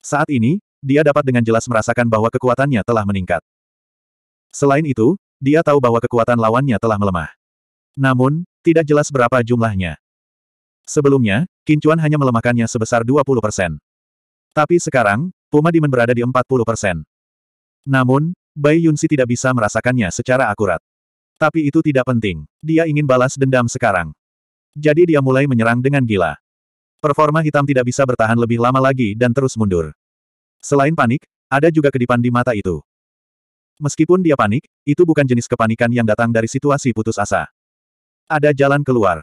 [SPEAKER 1] Saat ini, dia dapat dengan jelas merasakan bahwa kekuatannya telah meningkat. Selain itu, dia tahu bahwa kekuatan lawannya telah melemah. Namun, tidak jelas berapa jumlahnya. Sebelumnya, Kincuan hanya melemahkannya sebesar 20%. Tapi sekarang, Puma Demon berada di 40%. Namun, Bai Yunsi tidak bisa merasakannya secara akurat. Tapi itu tidak penting. Dia ingin balas dendam sekarang. Jadi dia mulai menyerang dengan gila. Performa hitam tidak bisa bertahan lebih lama lagi dan terus mundur. Selain panik, ada juga kedipan di mata itu. Meskipun dia panik, itu bukan jenis kepanikan yang datang dari situasi putus asa. Ada jalan keluar.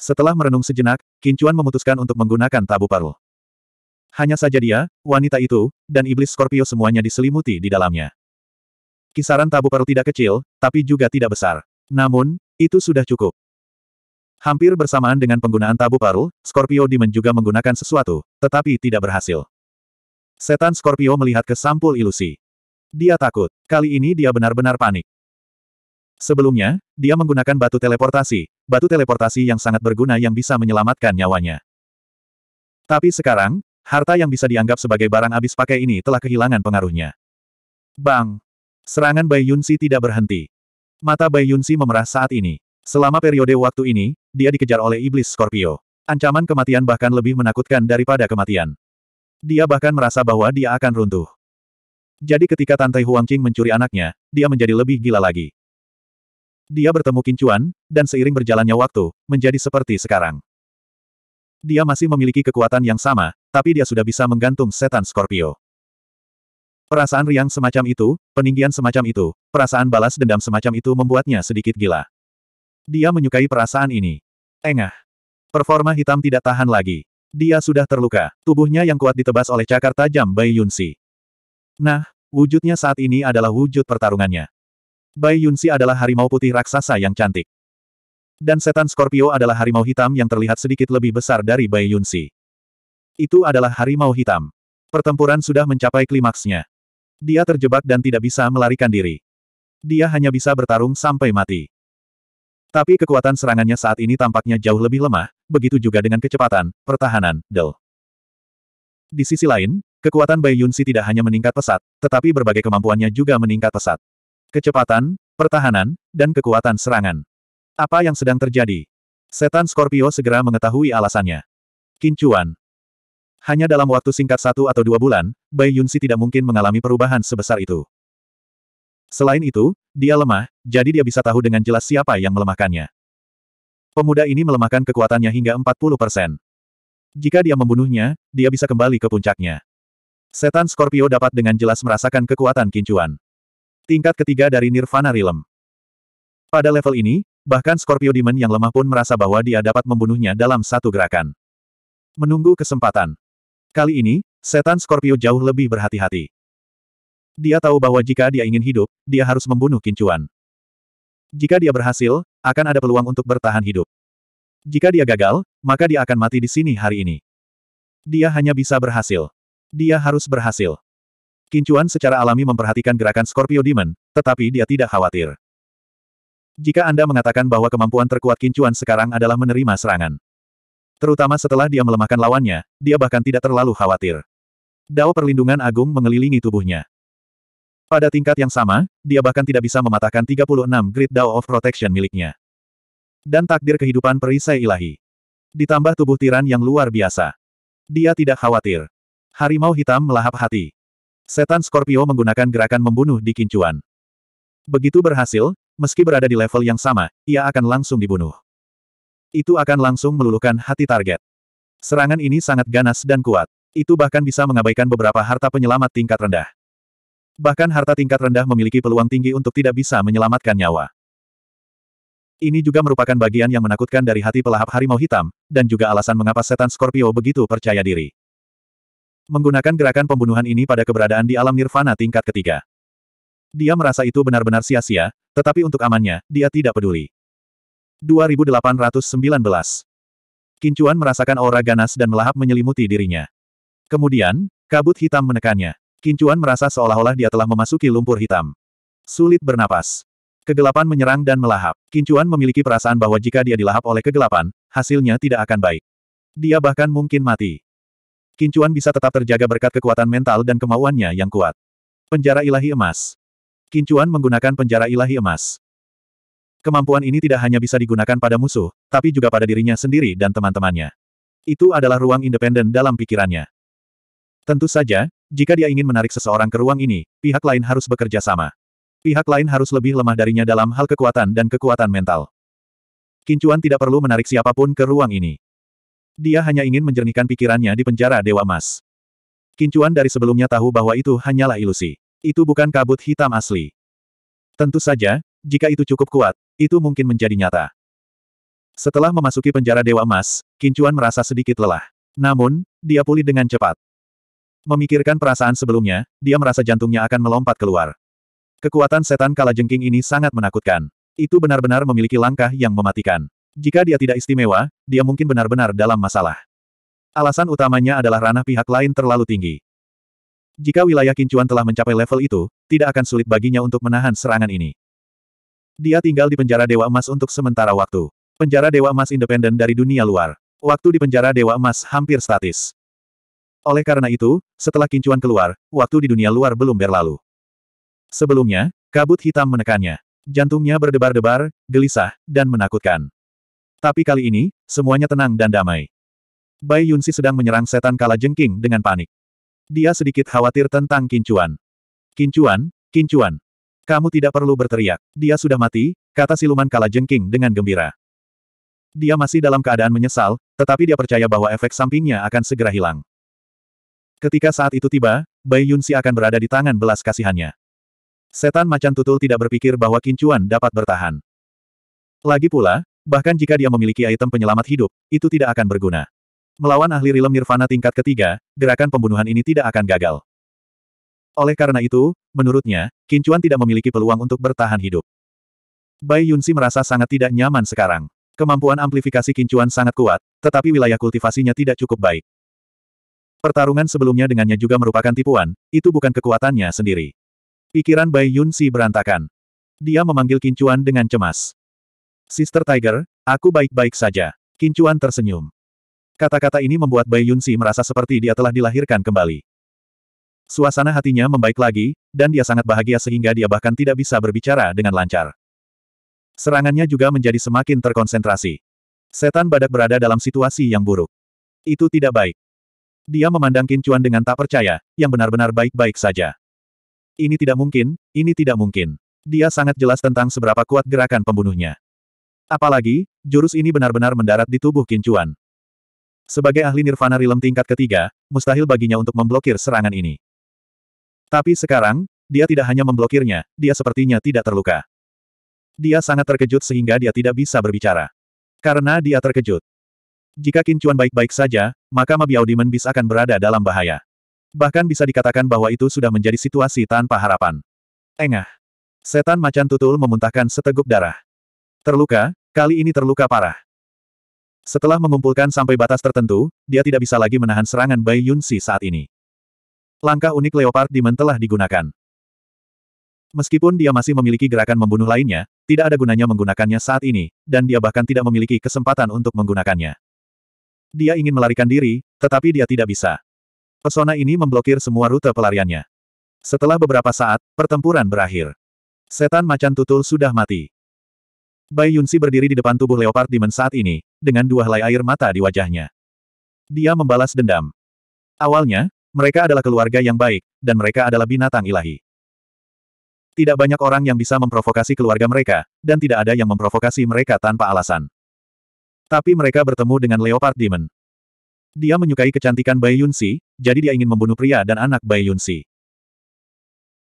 [SPEAKER 1] Setelah merenung sejenak, Kincuan memutuskan untuk menggunakan tabu parul. Hanya saja dia, wanita itu, dan iblis Scorpio semuanya diselimuti di dalamnya. Kisaran tabu parul tidak kecil, tapi juga tidak besar. Namun, itu sudah cukup. Hampir bersamaan dengan penggunaan tabu paru, Scorpio Demon juga menggunakan sesuatu, tetapi tidak berhasil. Setan Scorpio melihat ke sampul ilusi. Dia takut. Kali ini dia benar-benar panik. Sebelumnya, dia menggunakan batu teleportasi, batu teleportasi yang sangat berguna yang bisa menyelamatkan nyawanya. Tapi sekarang, harta yang bisa dianggap sebagai barang habis pakai ini telah kehilangan pengaruhnya. Bang! Serangan Bai Yunsi tidak berhenti. Mata Bai Yunsi memerah saat ini. Selama periode waktu ini, dia dikejar oleh iblis Scorpio. Ancaman kematian bahkan lebih menakutkan daripada kematian. Dia bahkan merasa bahwa dia akan runtuh. Jadi ketika Tante Huangqing mencuri anaknya, dia menjadi lebih gila lagi. Dia bertemu Kincuan, dan seiring berjalannya waktu, menjadi seperti sekarang. Dia masih memiliki kekuatan yang sama, tapi dia sudah bisa menggantung setan Scorpio. Perasaan riang semacam itu, peninggian semacam itu, perasaan balas dendam semacam itu membuatnya sedikit gila. Dia menyukai perasaan ini. Engah. Performa hitam tidak tahan lagi. Dia sudah terluka. Tubuhnya yang kuat ditebas oleh cakar tajam Bai Yunsi. Nah, wujudnya saat ini adalah wujud pertarungannya. Bai Yunsi adalah harimau putih raksasa yang cantik. Dan setan Scorpio adalah harimau hitam yang terlihat sedikit lebih besar dari Bai Yunsi. Itu adalah harimau hitam. Pertempuran sudah mencapai klimaksnya. Dia terjebak dan tidak bisa melarikan diri. Dia hanya bisa bertarung sampai mati. Tapi kekuatan serangannya saat ini tampaknya jauh lebih lemah, begitu juga dengan kecepatan, pertahanan, Del. Di sisi lain, kekuatan Bai Yunsi tidak hanya meningkat pesat, tetapi berbagai kemampuannya juga meningkat pesat. Kecepatan, pertahanan, dan kekuatan serangan. Apa yang sedang terjadi? Setan Scorpio segera mengetahui alasannya. Kincuan. Hanya dalam waktu singkat satu atau dua bulan, Bai Yunsi tidak mungkin mengalami perubahan sebesar itu. Selain itu, dia lemah, jadi dia bisa tahu dengan jelas siapa yang melemahkannya. Pemuda ini melemahkan kekuatannya hingga 40 persen. Jika dia membunuhnya, dia bisa kembali ke puncaknya. Setan Scorpio dapat dengan jelas merasakan kekuatan kincuan. Tingkat ketiga dari Nirvana Realm. Pada level ini, bahkan Scorpio Demon yang lemah pun merasa bahwa dia dapat membunuhnya dalam satu gerakan. Menunggu kesempatan. Kali ini, setan Scorpio jauh lebih berhati-hati. Dia tahu bahwa jika dia ingin hidup, dia harus membunuh Kincuan. Jika dia berhasil, akan ada peluang untuk bertahan hidup. Jika dia gagal, maka dia akan mati di sini hari ini. Dia hanya bisa berhasil. Dia harus berhasil. Kincuan secara alami memperhatikan gerakan Scorpio Demon, tetapi dia tidak khawatir. Jika Anda mengatakan bahwa kemampuan terkuat Kincuan sekarang adalah menerima serangan. Terutama setelah dia melemahkan lawannya, dia bahkan tidak terlalu khawatir. Dao perlindungan agung mengelilingi tubuhnya. Pada tingkat yang sama, dia bahkan tidak bisa mematahkan 36 Great Dao of Protection miliknya. Dan takdir kehidupan perisai ilahi. Ditambah tubuh tiran yang luar biasa. Dia tidak khawatir. Harimau hitam melahap hati. Setan Scorpio menggunakan gerakan membunuh di kincuan. Begitu berhasil, meski berada di level yang sama, ia akan langsung dibunuh. Itu akan langsung meluluhkan hati target. Serangan ini sangat ganas dan kuat. Itu bahkan bisa mengabaikan beberapa harta penyelamat tingkat rendah. Bahkan harta tingkat rendah memiliki peluang tinggi untuk tidak bisa menyelamatkan nyawa. Ini juga merupakan bagian yang menakutkan dari hati pelahap harimau hitam, dan juga alasan mengapa setan Scorpio begitu percaya diri. Menggunakan gerakan pembunuhan ini pada keberadaan di alam nirvana tingkat ketiga. Dia merasa itu benar-benar sia-sia, tetapi untuk amannya, dia tidak peduli. 2819 Kincuan merasakan aura ganas dan melahap menyelimuti dirinya. Kemudian, kabut hitam menekannya. Kincuan merasa seolah-olah dia telah memasuki lumpur hitam. Sulit bernapas. Kegelapan menyerang dan melahap. Kincuan memiliki perasaan bahwa jika dia dilahap oleh kegelapan, hasilnya tidak akan baik. Dia bahkan mungkin mati. Kincuan bisa tetap terjaga berkat kekuatan mental dan kemauannya yang kuat. Penjara ilahi emas. Kincuan menggunakan penjara ilahi emas. Kemampuan ini tidak hanya bisa digunakan pada musuh, tapi juga pada dirinya sendiri dan teman-temannya. Itu adalah ruang independen dalam pikirannya. Tentu saja, jika dia ingin menarik seseorang ke ruang ini, pihak lain harus bekerja sama. Pihak lain harus lebih lemah darinya dalam hal kekuatan dan kekuatan mental. Kincuan tidak perlu menarik siapapun ke ruang ini. Dia hanya ingin menjernihkan pikirannya di penjara Dewa Emas. Kincuan dari sebelumnya tahu bahwa itu hanyalah ilusi. Itu bukan kabut hitam asli. Tentu saja, jika itu cukup kuat, itu mungkin menjadi nyata. Setelah memasuki penjara Dewa Emas, Kincuan merasa sedikit lelah. Namun, dia pulih dengan cepat. Memikirkan perasaan sebelumnya, dia merasa jantungnya akan melompat keluar. Kekuatan setan kala jengking ini sangat menakutkan. Itu benar-benar memiliki langkah yang mematikan. Jika dia tidak istimewa, dia mungkin benar-benar dalam masalah. Alasan utamanya adalah ranah pihak lain terlalu tinggi. Jika wilayah kincuan telah mencapai level itu, tidak akan sulit baginya untuk menahan serangan ini. Dia tinggal di penjara Dewa Emas untuk sementara waktu. Penjara Dewa Emas independen dari dunia luar. Waktu di penjara Dewa Emas hampir statis. Oleh karena itu, setelah kincuan keluar, waktu di dunia luar belum berlalu. Sebelumnya, kabut hitam menekannya. Jantungnya berdebar-debar, gelisah, dan menakutkan. Tapi kali ini, semuanya tenang dan damai. Bai Yunsi sedang menyerang setan kala jengking dengan panik. Dia sedikit khawatir tentang kincuan. Kincuan, kincuan. Kamu tidak perlu berteriak. Dia sudah mati, kata siluman kala jengking dengan gembira. Dia masih dalam keadaan menyesal, tetapi dia percaya bahwa efek sampingnya akan segera hilang. Ketika saat itu tiba, Bai Yunsi akan berada di tangan belas kasihannya. Setan macan tutul tidak berpikir bahwa kincuan dapat bertahan. Lagi pula, bahkan jika dia memiliki item penyelamat hidup, itu tidak akan berguna. Melawan ahli rilem nirvana tingkat ketiga, gerakan pembunuhan ini tidak akan gagal. Oleh karena itu, menurutnya, kincuan tidak memiliki peluang untuk bertahan hidup. Bai Yunsi merasa sangat tidak nyaman sekarang. Kemampuan amplifikasi kincuan sangat kuat, tetapi wilayah kultivasinya tidak cukup baik. Pertarungan sebelumnya dengannya juga merupakan tipuan, itu bukan kekuatannya sendiri. Pikiran Bai Yun Yunsi berantakan. Dia memanggil Kincuan dengan cemas. Sister Tiger, aku baik-baik saja. Kincuan tersenyum. Kata-kata ini membuat Bai Yun Yunsi merasa seperti dia telah dilahirkan kembali. Suasana hatinya membaik lagi, dan dia sangat bahagia sehingga dia bahkan tidak bisa berbicara dengan lancar. Serangannya juga menjadi semakin terkonsentrasi. Setan badak berada dalam situasi yang buruk. Itu tidak baik. Dia memandang Kincuan dengan tak percaya, yang benar-benar baik-baik saja. Ini tidak mungkin, ini tidak mungkin. Dia sangat jelas tentang seberapa kuat gerakan pembunuhnya. Apalagi, jurus ini benar-benar mendarat di tubuh Kincuan. Sebagai ahli Nirvana Rilem tingkat ketiga, mustahil baginya untuk memblokir serangan ini. Tapi sekarang, dia tidak hanya memblokirnya, dia sepertinya tidak terluka. Dia sangat terkejut sehingga dia tidak bisa berbicara. Karena dia terkejut, jika kincuan baik-baik saja, maka Mabiao Demon Beast akan berada dalam bahaya. Bahkan bisa dikatakan bahwa itu sudah menjadi situasi tanpa harapan. Engah. Setan macan tutul memuntahkan seteguk darah. Terluka, kali ini terluka parah. Setelah mengumpulkan sampai batas tertentu, dia tidak bisa lagi menahan serangan Bai Yunsi saat ini. Langkah unik Leopard Demon telah digunakan. Meskipun dia masih memiliki gerakan membunuh lainnya, tidak ada gunanya menggunakannya saat ini, dan dia bahkan tidak memiliki kesempatan untuk menggunakannya. Dia ingin melarikan diri, tetapi dia tidak bisa. Pesona ini memblokir semua rute pelariannya. Setelah beberapa saat, pertempuran berakhir. Setan macan tutul sudah mati. Bai Yunsi berdiri di depan tubuh Leopard Demon saat ini, dengan dua helai air mata di wajahnya. Dia membalas dendam. Awalnya, mereka adalah keluarga yang baik, dan mereka adalah binatang ilahi. Tidak banyak orang yang bisa memprovokasi keluarga mereka, dan tidak ada yang memprovokasi mereka tanpa alasan. Tapi mereka bertemu dengan Leopard Demon. Dia menyukai kecantikan Bai Yunsi, jadi dia ingin membunuh pria dan anak Bai Yunsi.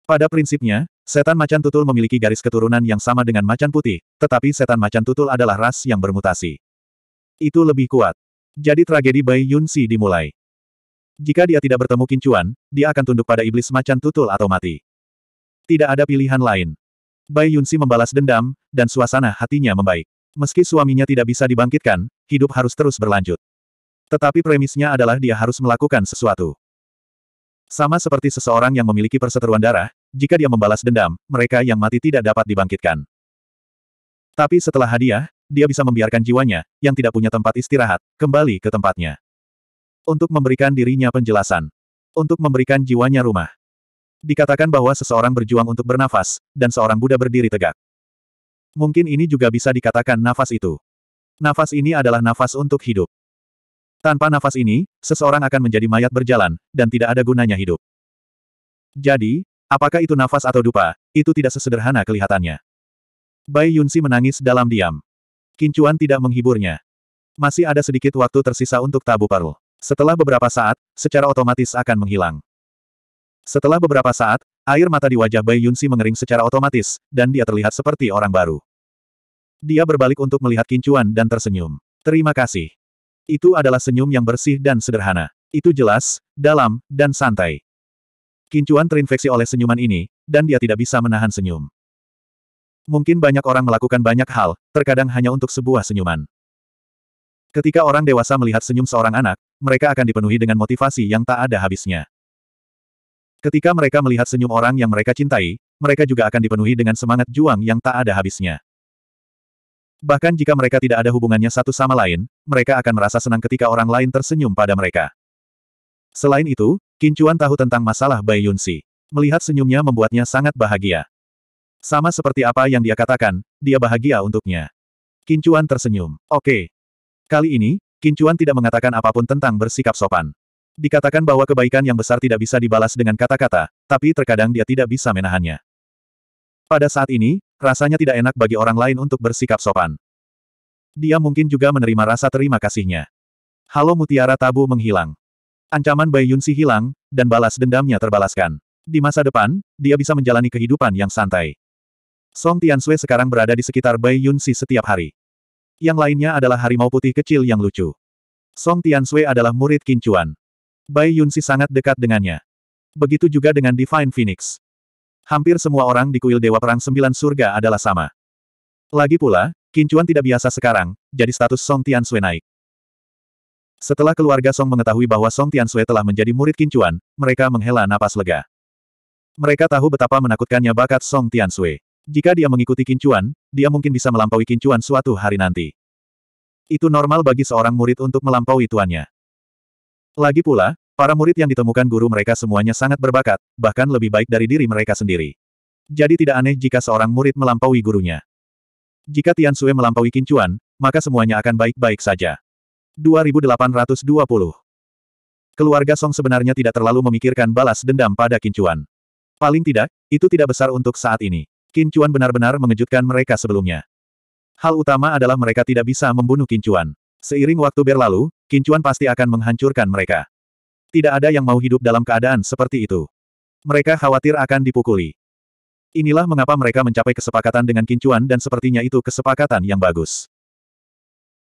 [SPEAKER 1] Pada prinsipnya, setan macan tutul memiliki garis keturunan yang sama dengan macan putih, tetapi setan macan tutul adalah ras yang bermutasi. Itu lebih kuat. Jadi tragedi Bai Yunsi dimulai. Jika dia tidak bertemu kincuan, dia akan tunduk pada iblis macan tutul atau mati. Tidak ada pilihan lain. Bai Yunsi membalas dendam, dan suasana hatinya membaik. Meski suaminya tidak bisa dibangkitkan, hidup harus terus berlanjut. Tetapi premisnya adalah dia harus melakukan sesuatu. Sama seperti seseorang yang memiliki perseteruan darah, jika dia membalas dendam, mereka yang mati tidak dapat dibangkitkan. Tapi setelah hadiah, dia bisa membiarkan jiwanya, yang tidak punya tempat istirahat, kembali ke tempatnya. Untuk memberikan dirinya penjelasan. Untuk memberikan jiwanya rumah. Dikatakan bahwa seseorang berjuang untuk bernafas, dan seorang Buddha berdiri tegak. Mungkin ini juga bisa dikatakan nafas itu. Nafas ini adalah nafas untuk hidup. Tanpa nafas ini, seseorang akan menjadi mayat berjalan, dan tidak ada gunanya hidup. Jadi, apakah itu nafas atau dupa, itu tidak sesederhana kelihatannya. Bai Yunsi menangis dalam diam. Kincuan tidak menghiburnya. Masih ada sedikit waktu tersisa untuk tabu parul. Setelah beberapa saat, secara otomatis akan menghilang. Setelah beberapa saat, Air mata di wajah Bai Yunsi mengering secara otomatis, dan dia terlihat seperti orang baru. Dia berbalik untuk melihat Kincuan dan tersenyum. Terima kasih. Itu adalah senyum yang bersih dan sederhana. Itu jelas, dalam, dan santai. Kincuan terinfeksi oleh senyuman ini, dan dia tidak bisa menahan senyum. Mungkin banyak orang melakukan banyak hal, terkadang hanya untuk sebuah senyuman. Ketika orang dewasa melihat senyum seorang anak, mereka akan dipenuhi dengan motivasi yang tak ada habisnya. Ketika mereka melihat senyum orang yang mereka cintai, mereka juga akan dipenuhi dengan semangat juang yang tak ada habisnya. Bahkan jika mereka tidak ada hubungannya satu sama lain, mereka akan merasa senang ketika orang lain tersenyum pada mereka. Selain itu, Kincuan tahu tentang masalah Bai Yunsi. Melihat senyumnya membuatnya sangat bahagia. Sama seperti apa yang dia katakan, dia bahagia untuknya. Kincuan tersenyum. Oke. Kali ini, Kincuan tidak mengatakan apapun tentang bersikap sopan. Dikatakan bahwa kebaikan yang besar tidak bisa dibalas dengan kata-kata, tapi terkadang dia tidak bisa menahannya. Pada saat ini, rasanya tidak enak bagi orang lain untuk bersikap sopan. Dia mungkin juga menerima rasa terima kasihnya. Halo mutiara tabu menghilang. Ancaman Bai Yunsi hilang, dan balas dendamnya terbalaskan. Di masa depan, dia bisa menjalani kehidupan yang santai. Song Sui sekarang berada di sekitar Bai Yunsi setiap hari. Yang lainnya adalah harimau putih kecil yang lucu. Song Sui adalah murid Kincuan. Bai Yunsi sangat dekat dengannya. Begitu juga dengan Divine Phoenix. Hampir semua orang di kuil Dewa Perang Sembilan Surga adalah sama. Lagi pula, Kincuan tidak biasa sekarang, jadi status Song Tian Sui naik. Setelah keluarga Song mengetahui bahwa Song Tian Sui telah menjadi murid Kincuan, mereka menghela napas lega. Mereka tahu betapa menakutkannya bakat Song Tian Sui. Jika dia mengikuti Kincuan, dia mungkin bisa melampaui Kincuan suatu hari nanti. Itu normal bagi seorang murid untuk melampaui tuannya. Lagi pula, Para murid yang ditemukan guru mereka semuanya sangat berbakat, bahkan lebih baik dari diri mereka sendiri. Jadi tidak aneh jika seorang murid melampaui gurunya. Jika Tian Sue melampaui Kincuan, maka semuanya akan baik-baik saja. 2820 Keluarga Song sebenarnya tidak terlalu memikirkan balas dendam pada Kincuan. Paling tidak, itu tidak besar untuk saat ini. Kincuan benar-benar mengejutkan mereka sebelumnya. Hal utama adalah mereka tidak bisa membunuh Kincuan. Seiring waktu berlalu, Kincuan pasti akan menghancurkan mereka. Tidak ada yang mau hidup dalam keadaan seperti itu. Mereka khawatir akan dipukuli. Inilah mengapa mereka mencapai kesepakatan dengan Kincuan dan sepertinya itu kesepakatan yang bagus.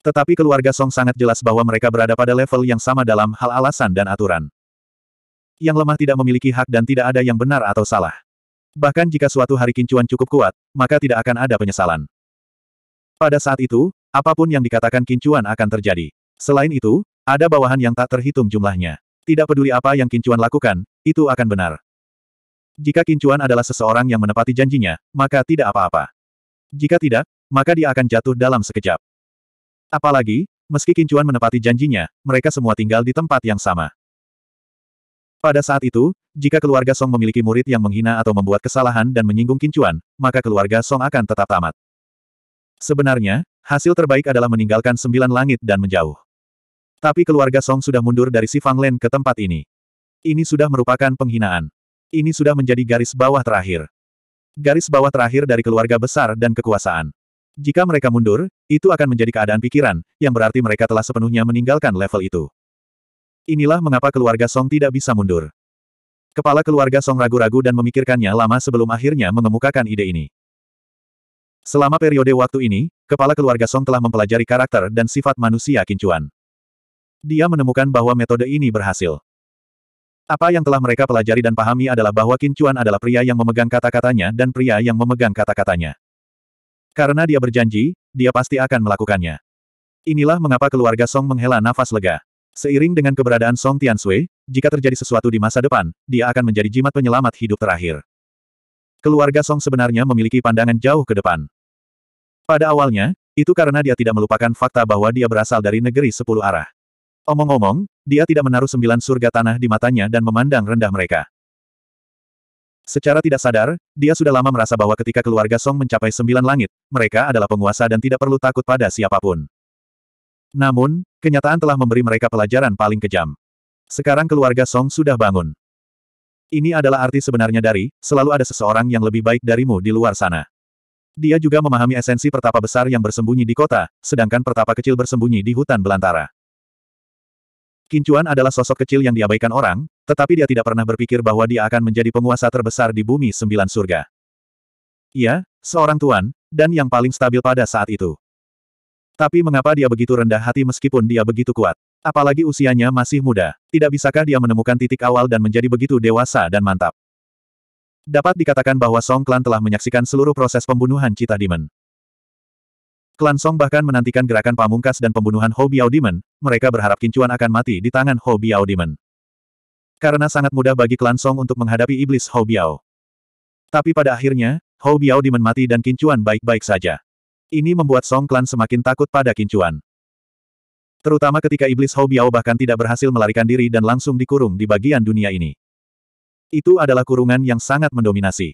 [SPEAKER 1] Tetapi keluarga Song sangat jelas bahwa mereka berada pada level yang sama dalam hal alasan dan aturan. Yang lemah tidak memiliki hak dan tidak ada yang benar atau salah. Bahkan jika suatu hari Kincuan cukup kuat, maka tidak akan ada penyesalan. Pada saat itu, apapun yang dikatakan Kincuan akan terjadi. Selain itu, ada bawahan yang tak terhitung jumlahnya. Tidak peduli apa yang Kincuan lakukan, itu akan benar. Jika Kincuan adalah seseorang yang menepati janjinya, maka tidak apa-apa. Jika tidak, maka dia akan jatuh dalam sekejap. Apalagi, meski Kincuan menepati janjinya, mereka semua tinggal di tempat yang sama. Pada saat itu, jika keluarga Song memiliki murid yang menghina atau membuat kesalahan dan menyinggung Kincuan, maka keluarga Song akan tetap tamat. Sebenarnya, hasil terbaik adalah meninggalkan sembilan langit dan menjauh. Tapi keluarga Song sudah mundur dari Sifang Len ke tempat ini. Ini sudah merupakan penghinaan. Ini sudah menjadi garis bawah terakhir. Garis bawah terakhir dari keluarga besar dan kekuasaan. Jika mereka mundur, itu akan menjadi keadaan pikiran, yang berarti mereka telah sepenuhnya meninggalkan level itu. Inilah mengapa keluarga Song tidak bisa mundur. Kepala keluarga Song ragu-ragu dan memikirkannya lama sebelum akhirnya mengemukakan ide ini. Selama periode waktu ini, kepala keluarga Song telah mempelajari karakter dan sifat manusia kincuan. Dia menemukan bahwa metode ini berhasil. Apa yang telah mereka pelajari dan pahami adalah bahwa Kincuan adalah pria yang memegang kata-katanya dan pria yang memegang kata-katanya. Karena dia berjanji, dia pasti akan melakukannya. Inilah mengapa keluarga Song menghela nafas lega. Seiring dengan keberadaan Song Sui, jika terjadi sesuatu di masa depan, dia akan menjadi jimat penyelamat hidup terakhir. Keluarga Song sebenarnya memiliki pandangan jauh ke depan. Pada awalnya, itu karena dia tidak melupakan fakta bahwa dia berasal dari negeri sepuluh arah. Omong-omong, dia tidak menaruh sembilan surga tanah di matanya dan memandang rendah mereka. Secara tidak sadar, dia sudah lama merasa bahwa ketika keluarga Song mencapai sembilan langit, mereka adalah penguasa dan tidak perlu takut pada siapapun. Namun, kenyataan telah memberi mereka pelajaran paling kejam. Sekarang keluarga Song sudah bangun. Ini adalah arti sebenarnya dari, selalu ada seseorang yang lebih baik darimu di luar sana. Dia juga memahami esensi pertapa besar yang bersembunyi di kota, sedangkan pertapa kecil bersembunyi di hutan belantara. Kincuan adalah sosok kecil yang diabaikan orang, tetapi dia tidak pernah berpikir bahwa dia akan menjadi penguasa terbesar di bumi sembilan surga. Ia, seorang tuan, dan yang paling stabil pada saat itu. Tapi mengapa dia begitu rendah hati meskipun dia begitu kuat? Apalagi usianya masih muda. Tidak bisakah dia menemukan titik awal dan menjadi begitu dewasa dan mantap? Dapat dikatakan bahwa Song Klan telah menyaksikan seluruh proses pembunuhan Cita Demon. Klan Song bahkan menantikan gerakan pamungkas dan pembunuhan Hobiao Biao Demon, mereka berharap Kincuan akan mati di tangan Ho Biao Demon. Karena sangat mudah bagi klan Song untuk menghadapi iblis Ho Biao. Tapi pada akhirnya, Ho Biao Demon mati dan Kincuan baik-baik saja. Ini membuat Song klan semakin takut pada Kincuan. Terutama ketika iblis Ho Biao bahkan tidak berhasil melarikan diri dan langsung dikurung di bagian dunia ini. Itu adalah kurungan yang sangat mendominasi.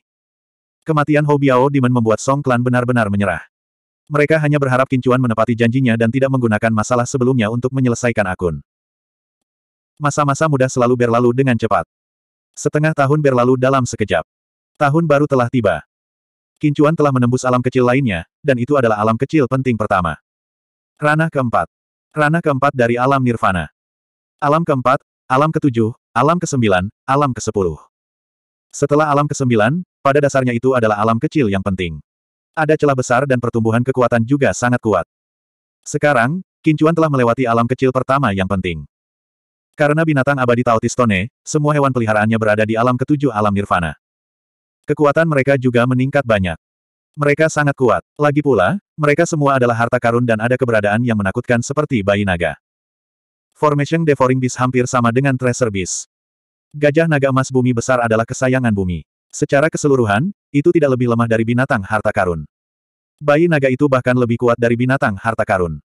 [SPEAKER 1] Kematian Ho Biao Demon membuat Song klan benar-benar menyerah. Mereka hanya berharap Kincuan menepati janjinya dan tidak menggunakan masalah sebelumnya untuk menyelesaikan akun. Masa-masa mudah selalu berlalu dengan cepat. Setengah tahun berlalu dalam sekejap. Tahun baru telah tiba. Kincuan telah menembus alam kecil lainnya, dan itu adalah alam kecil penting pertama. Ranah keempat. Ranah keempat dari alam nirvana. Alam keempat, alam ketujuh, alam kesembilan, alam kesepuluh. Setelah alam kesembilan, pada dasarnya itu adalah alam kecil yang penting. Ada celah besar dan pertumbuhan kekuatan juga sangat kuat. Sekarang, Kincuan telah melewati alam kecil pertama yang penting. Karena binatang abadi Tautistone, semua hewan peliharaannya berada di alam ketujuh alam nirvana. Kekuatan mereka juga meningkat banyak. Mereka sangat kuat. Lagi pula, mereka semua adalah harta karun dan ada keberadaan yang menakutkan seperti bayi naga. Formation Devouring Beast hampir sama dengan Treasure Beast. Gajah naga emas bumi besar adalah kesayangan bumi. Secara keseluruhan, itu tidak lebih lemah dari binatang harta karun. Bayi naga itu bahkan lebih kuat dari binatang harta karun.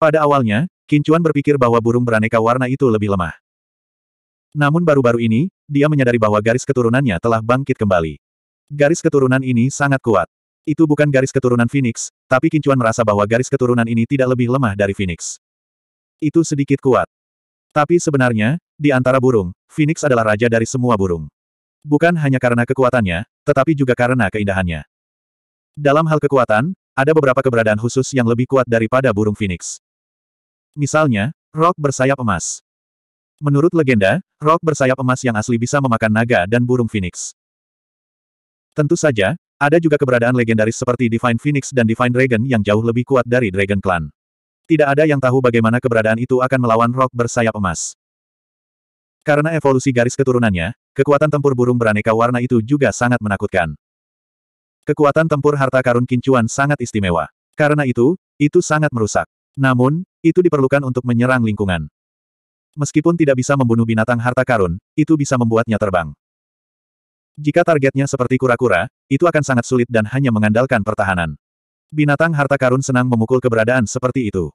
[SPEAKER 1] Pada awalnya, Kincuan berpikir bahwa burung beraneka warna itu lebih lemah. Namun baru-baru ini, dia menyadari bahwa garis keturunannya telah bangkit kembali. Garis keturunan ini sangat kuat. Itu bukan garis keturunan Phoenix, tapi Kincuan merasa bahwa garis keturunan ini tidak lebih lemah dari Phoenix. Itu sedikit kuat. Tapi sebenarnya, di antara burung, Phoenix adalah raja dari semua burung. Bukan hanya karena kekuatannya, tetapi juga karena keindahannya. Dalam hal kekuatan, ada beberapa keberadaan khusus yang lebih kuat daripada burung phoenix. Misalnya, rok bersayap emas. Menurut legenda, rok bersayap emas yang asli bisa memakan naga dan burung phoenix. Tentu saja, ada juga keberadaan legendaris seperti Divine Phoenix dan Divine Dragon yang jauh lebih kuat dari Dragon Clan. Tidak ada yang tahu bagaimana keberadaan itu akan melawan rok bersayap emas. Karena evolusi garis keturunannya, kekuatan tempur burung beraneka warna itu juga sangat menakutkan. Kekuatan tempur harta karun kincuan sangat istimewa. Karena itu, itu sangat merusak. Namun, itu diperlukan untuk menyerang lingkungan. Meskipun tidak bisa membunuh binatang harta karun, itu bisa membuatnya terbang. Jika targetnya seperti kura-kura, itu akan sangat sulit dan hanya mengandalkan pertahanan. Binatang harta karun senang memukul keberadaan seperti itu.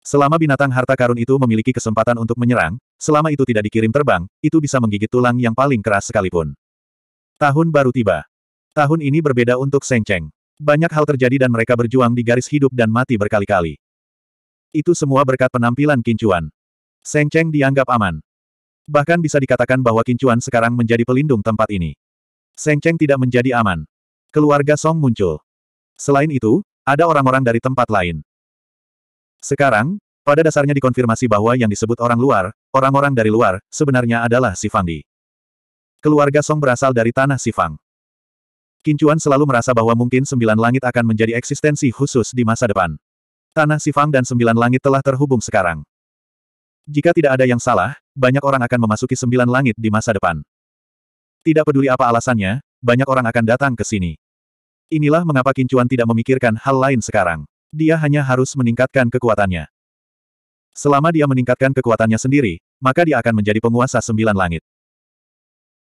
[SPEAKER 1] Selama binatang harta karun itu memiliki kesempatan untuk menyerang, selama itu tidak dikirim terbang, itu bisa menggigit tulang yang paling keras sekalipun. Tahun baru tiba. Tahun ini berbeda untuk Seng Cheng. Banyak hal terjadi dan mereka berjuang di garis hidup dan mati berkali-kali. Itu semua berkat penampilan Kincuan. Seng Cheng dianggap aman. Bahkan bisa dikatakan bahwa Kincuan sekarang menjadi pelindung tempat ini. Seng Cheng tidak menjadi aman. Keluarga Song muncul. Selain itu, ada orang-orang dari tempat lain. Sekarang, pada dasarnya dikonfirmasi bahwa yang disebut orang luar, orang-orang dari luar, sebenarnya adalah Sifangdi. Keluarga Song berasal dari tanah Sifang. Kincuan selalu merasa bahwa mungkin sembilan langit akan menjadi eksistensi khusus di masa depan. Tanah Sifang dan sembilan langit telah terhubung sekarang. Jika tidak ada yang salah, banyak orang akan memasuki sembilan langit di masa depan. Tidak peduli apa alasannya, banyak orang akan datang ke sini. Inilah mengapa Kincuan tidak memikirkan hal lain sekarang. Dia hanya harus meningkatkan kekuatannya. Selama dia meningkatkan kekuatannya sendiri, maka dia akan menjadi penguasa sembilan langit.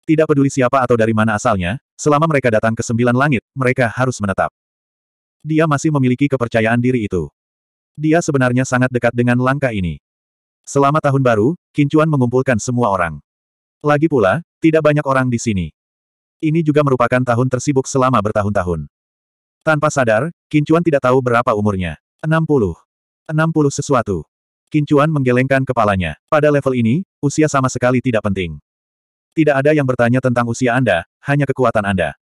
[SPEAKER 1] Tidak peduli siapa atau dari mana asalnya, selama mereka datang ke sembilan langit, mereka harus menetap. Dia masih memiliki kepercayaan diri itu. Dia sebenarnya sangat dekat dengan langkah ini. Selama tahun baru, Kincuan mengumpulkan semua orang. Lagi pula, tidak banyak orang di sini. Ini juga merupakan tahun tersibuk selama bertahun-tahun. Tanpa sadar, Kincuan tidak tahu berapa umurnya. 60. 60 sesuatu. Kincuan menggelengkan kepalanya. Pada level ini, usia sama sekali tidak penting. Tidak ada yang bertanya tentang usia Anda, hanya kekuatan Anda.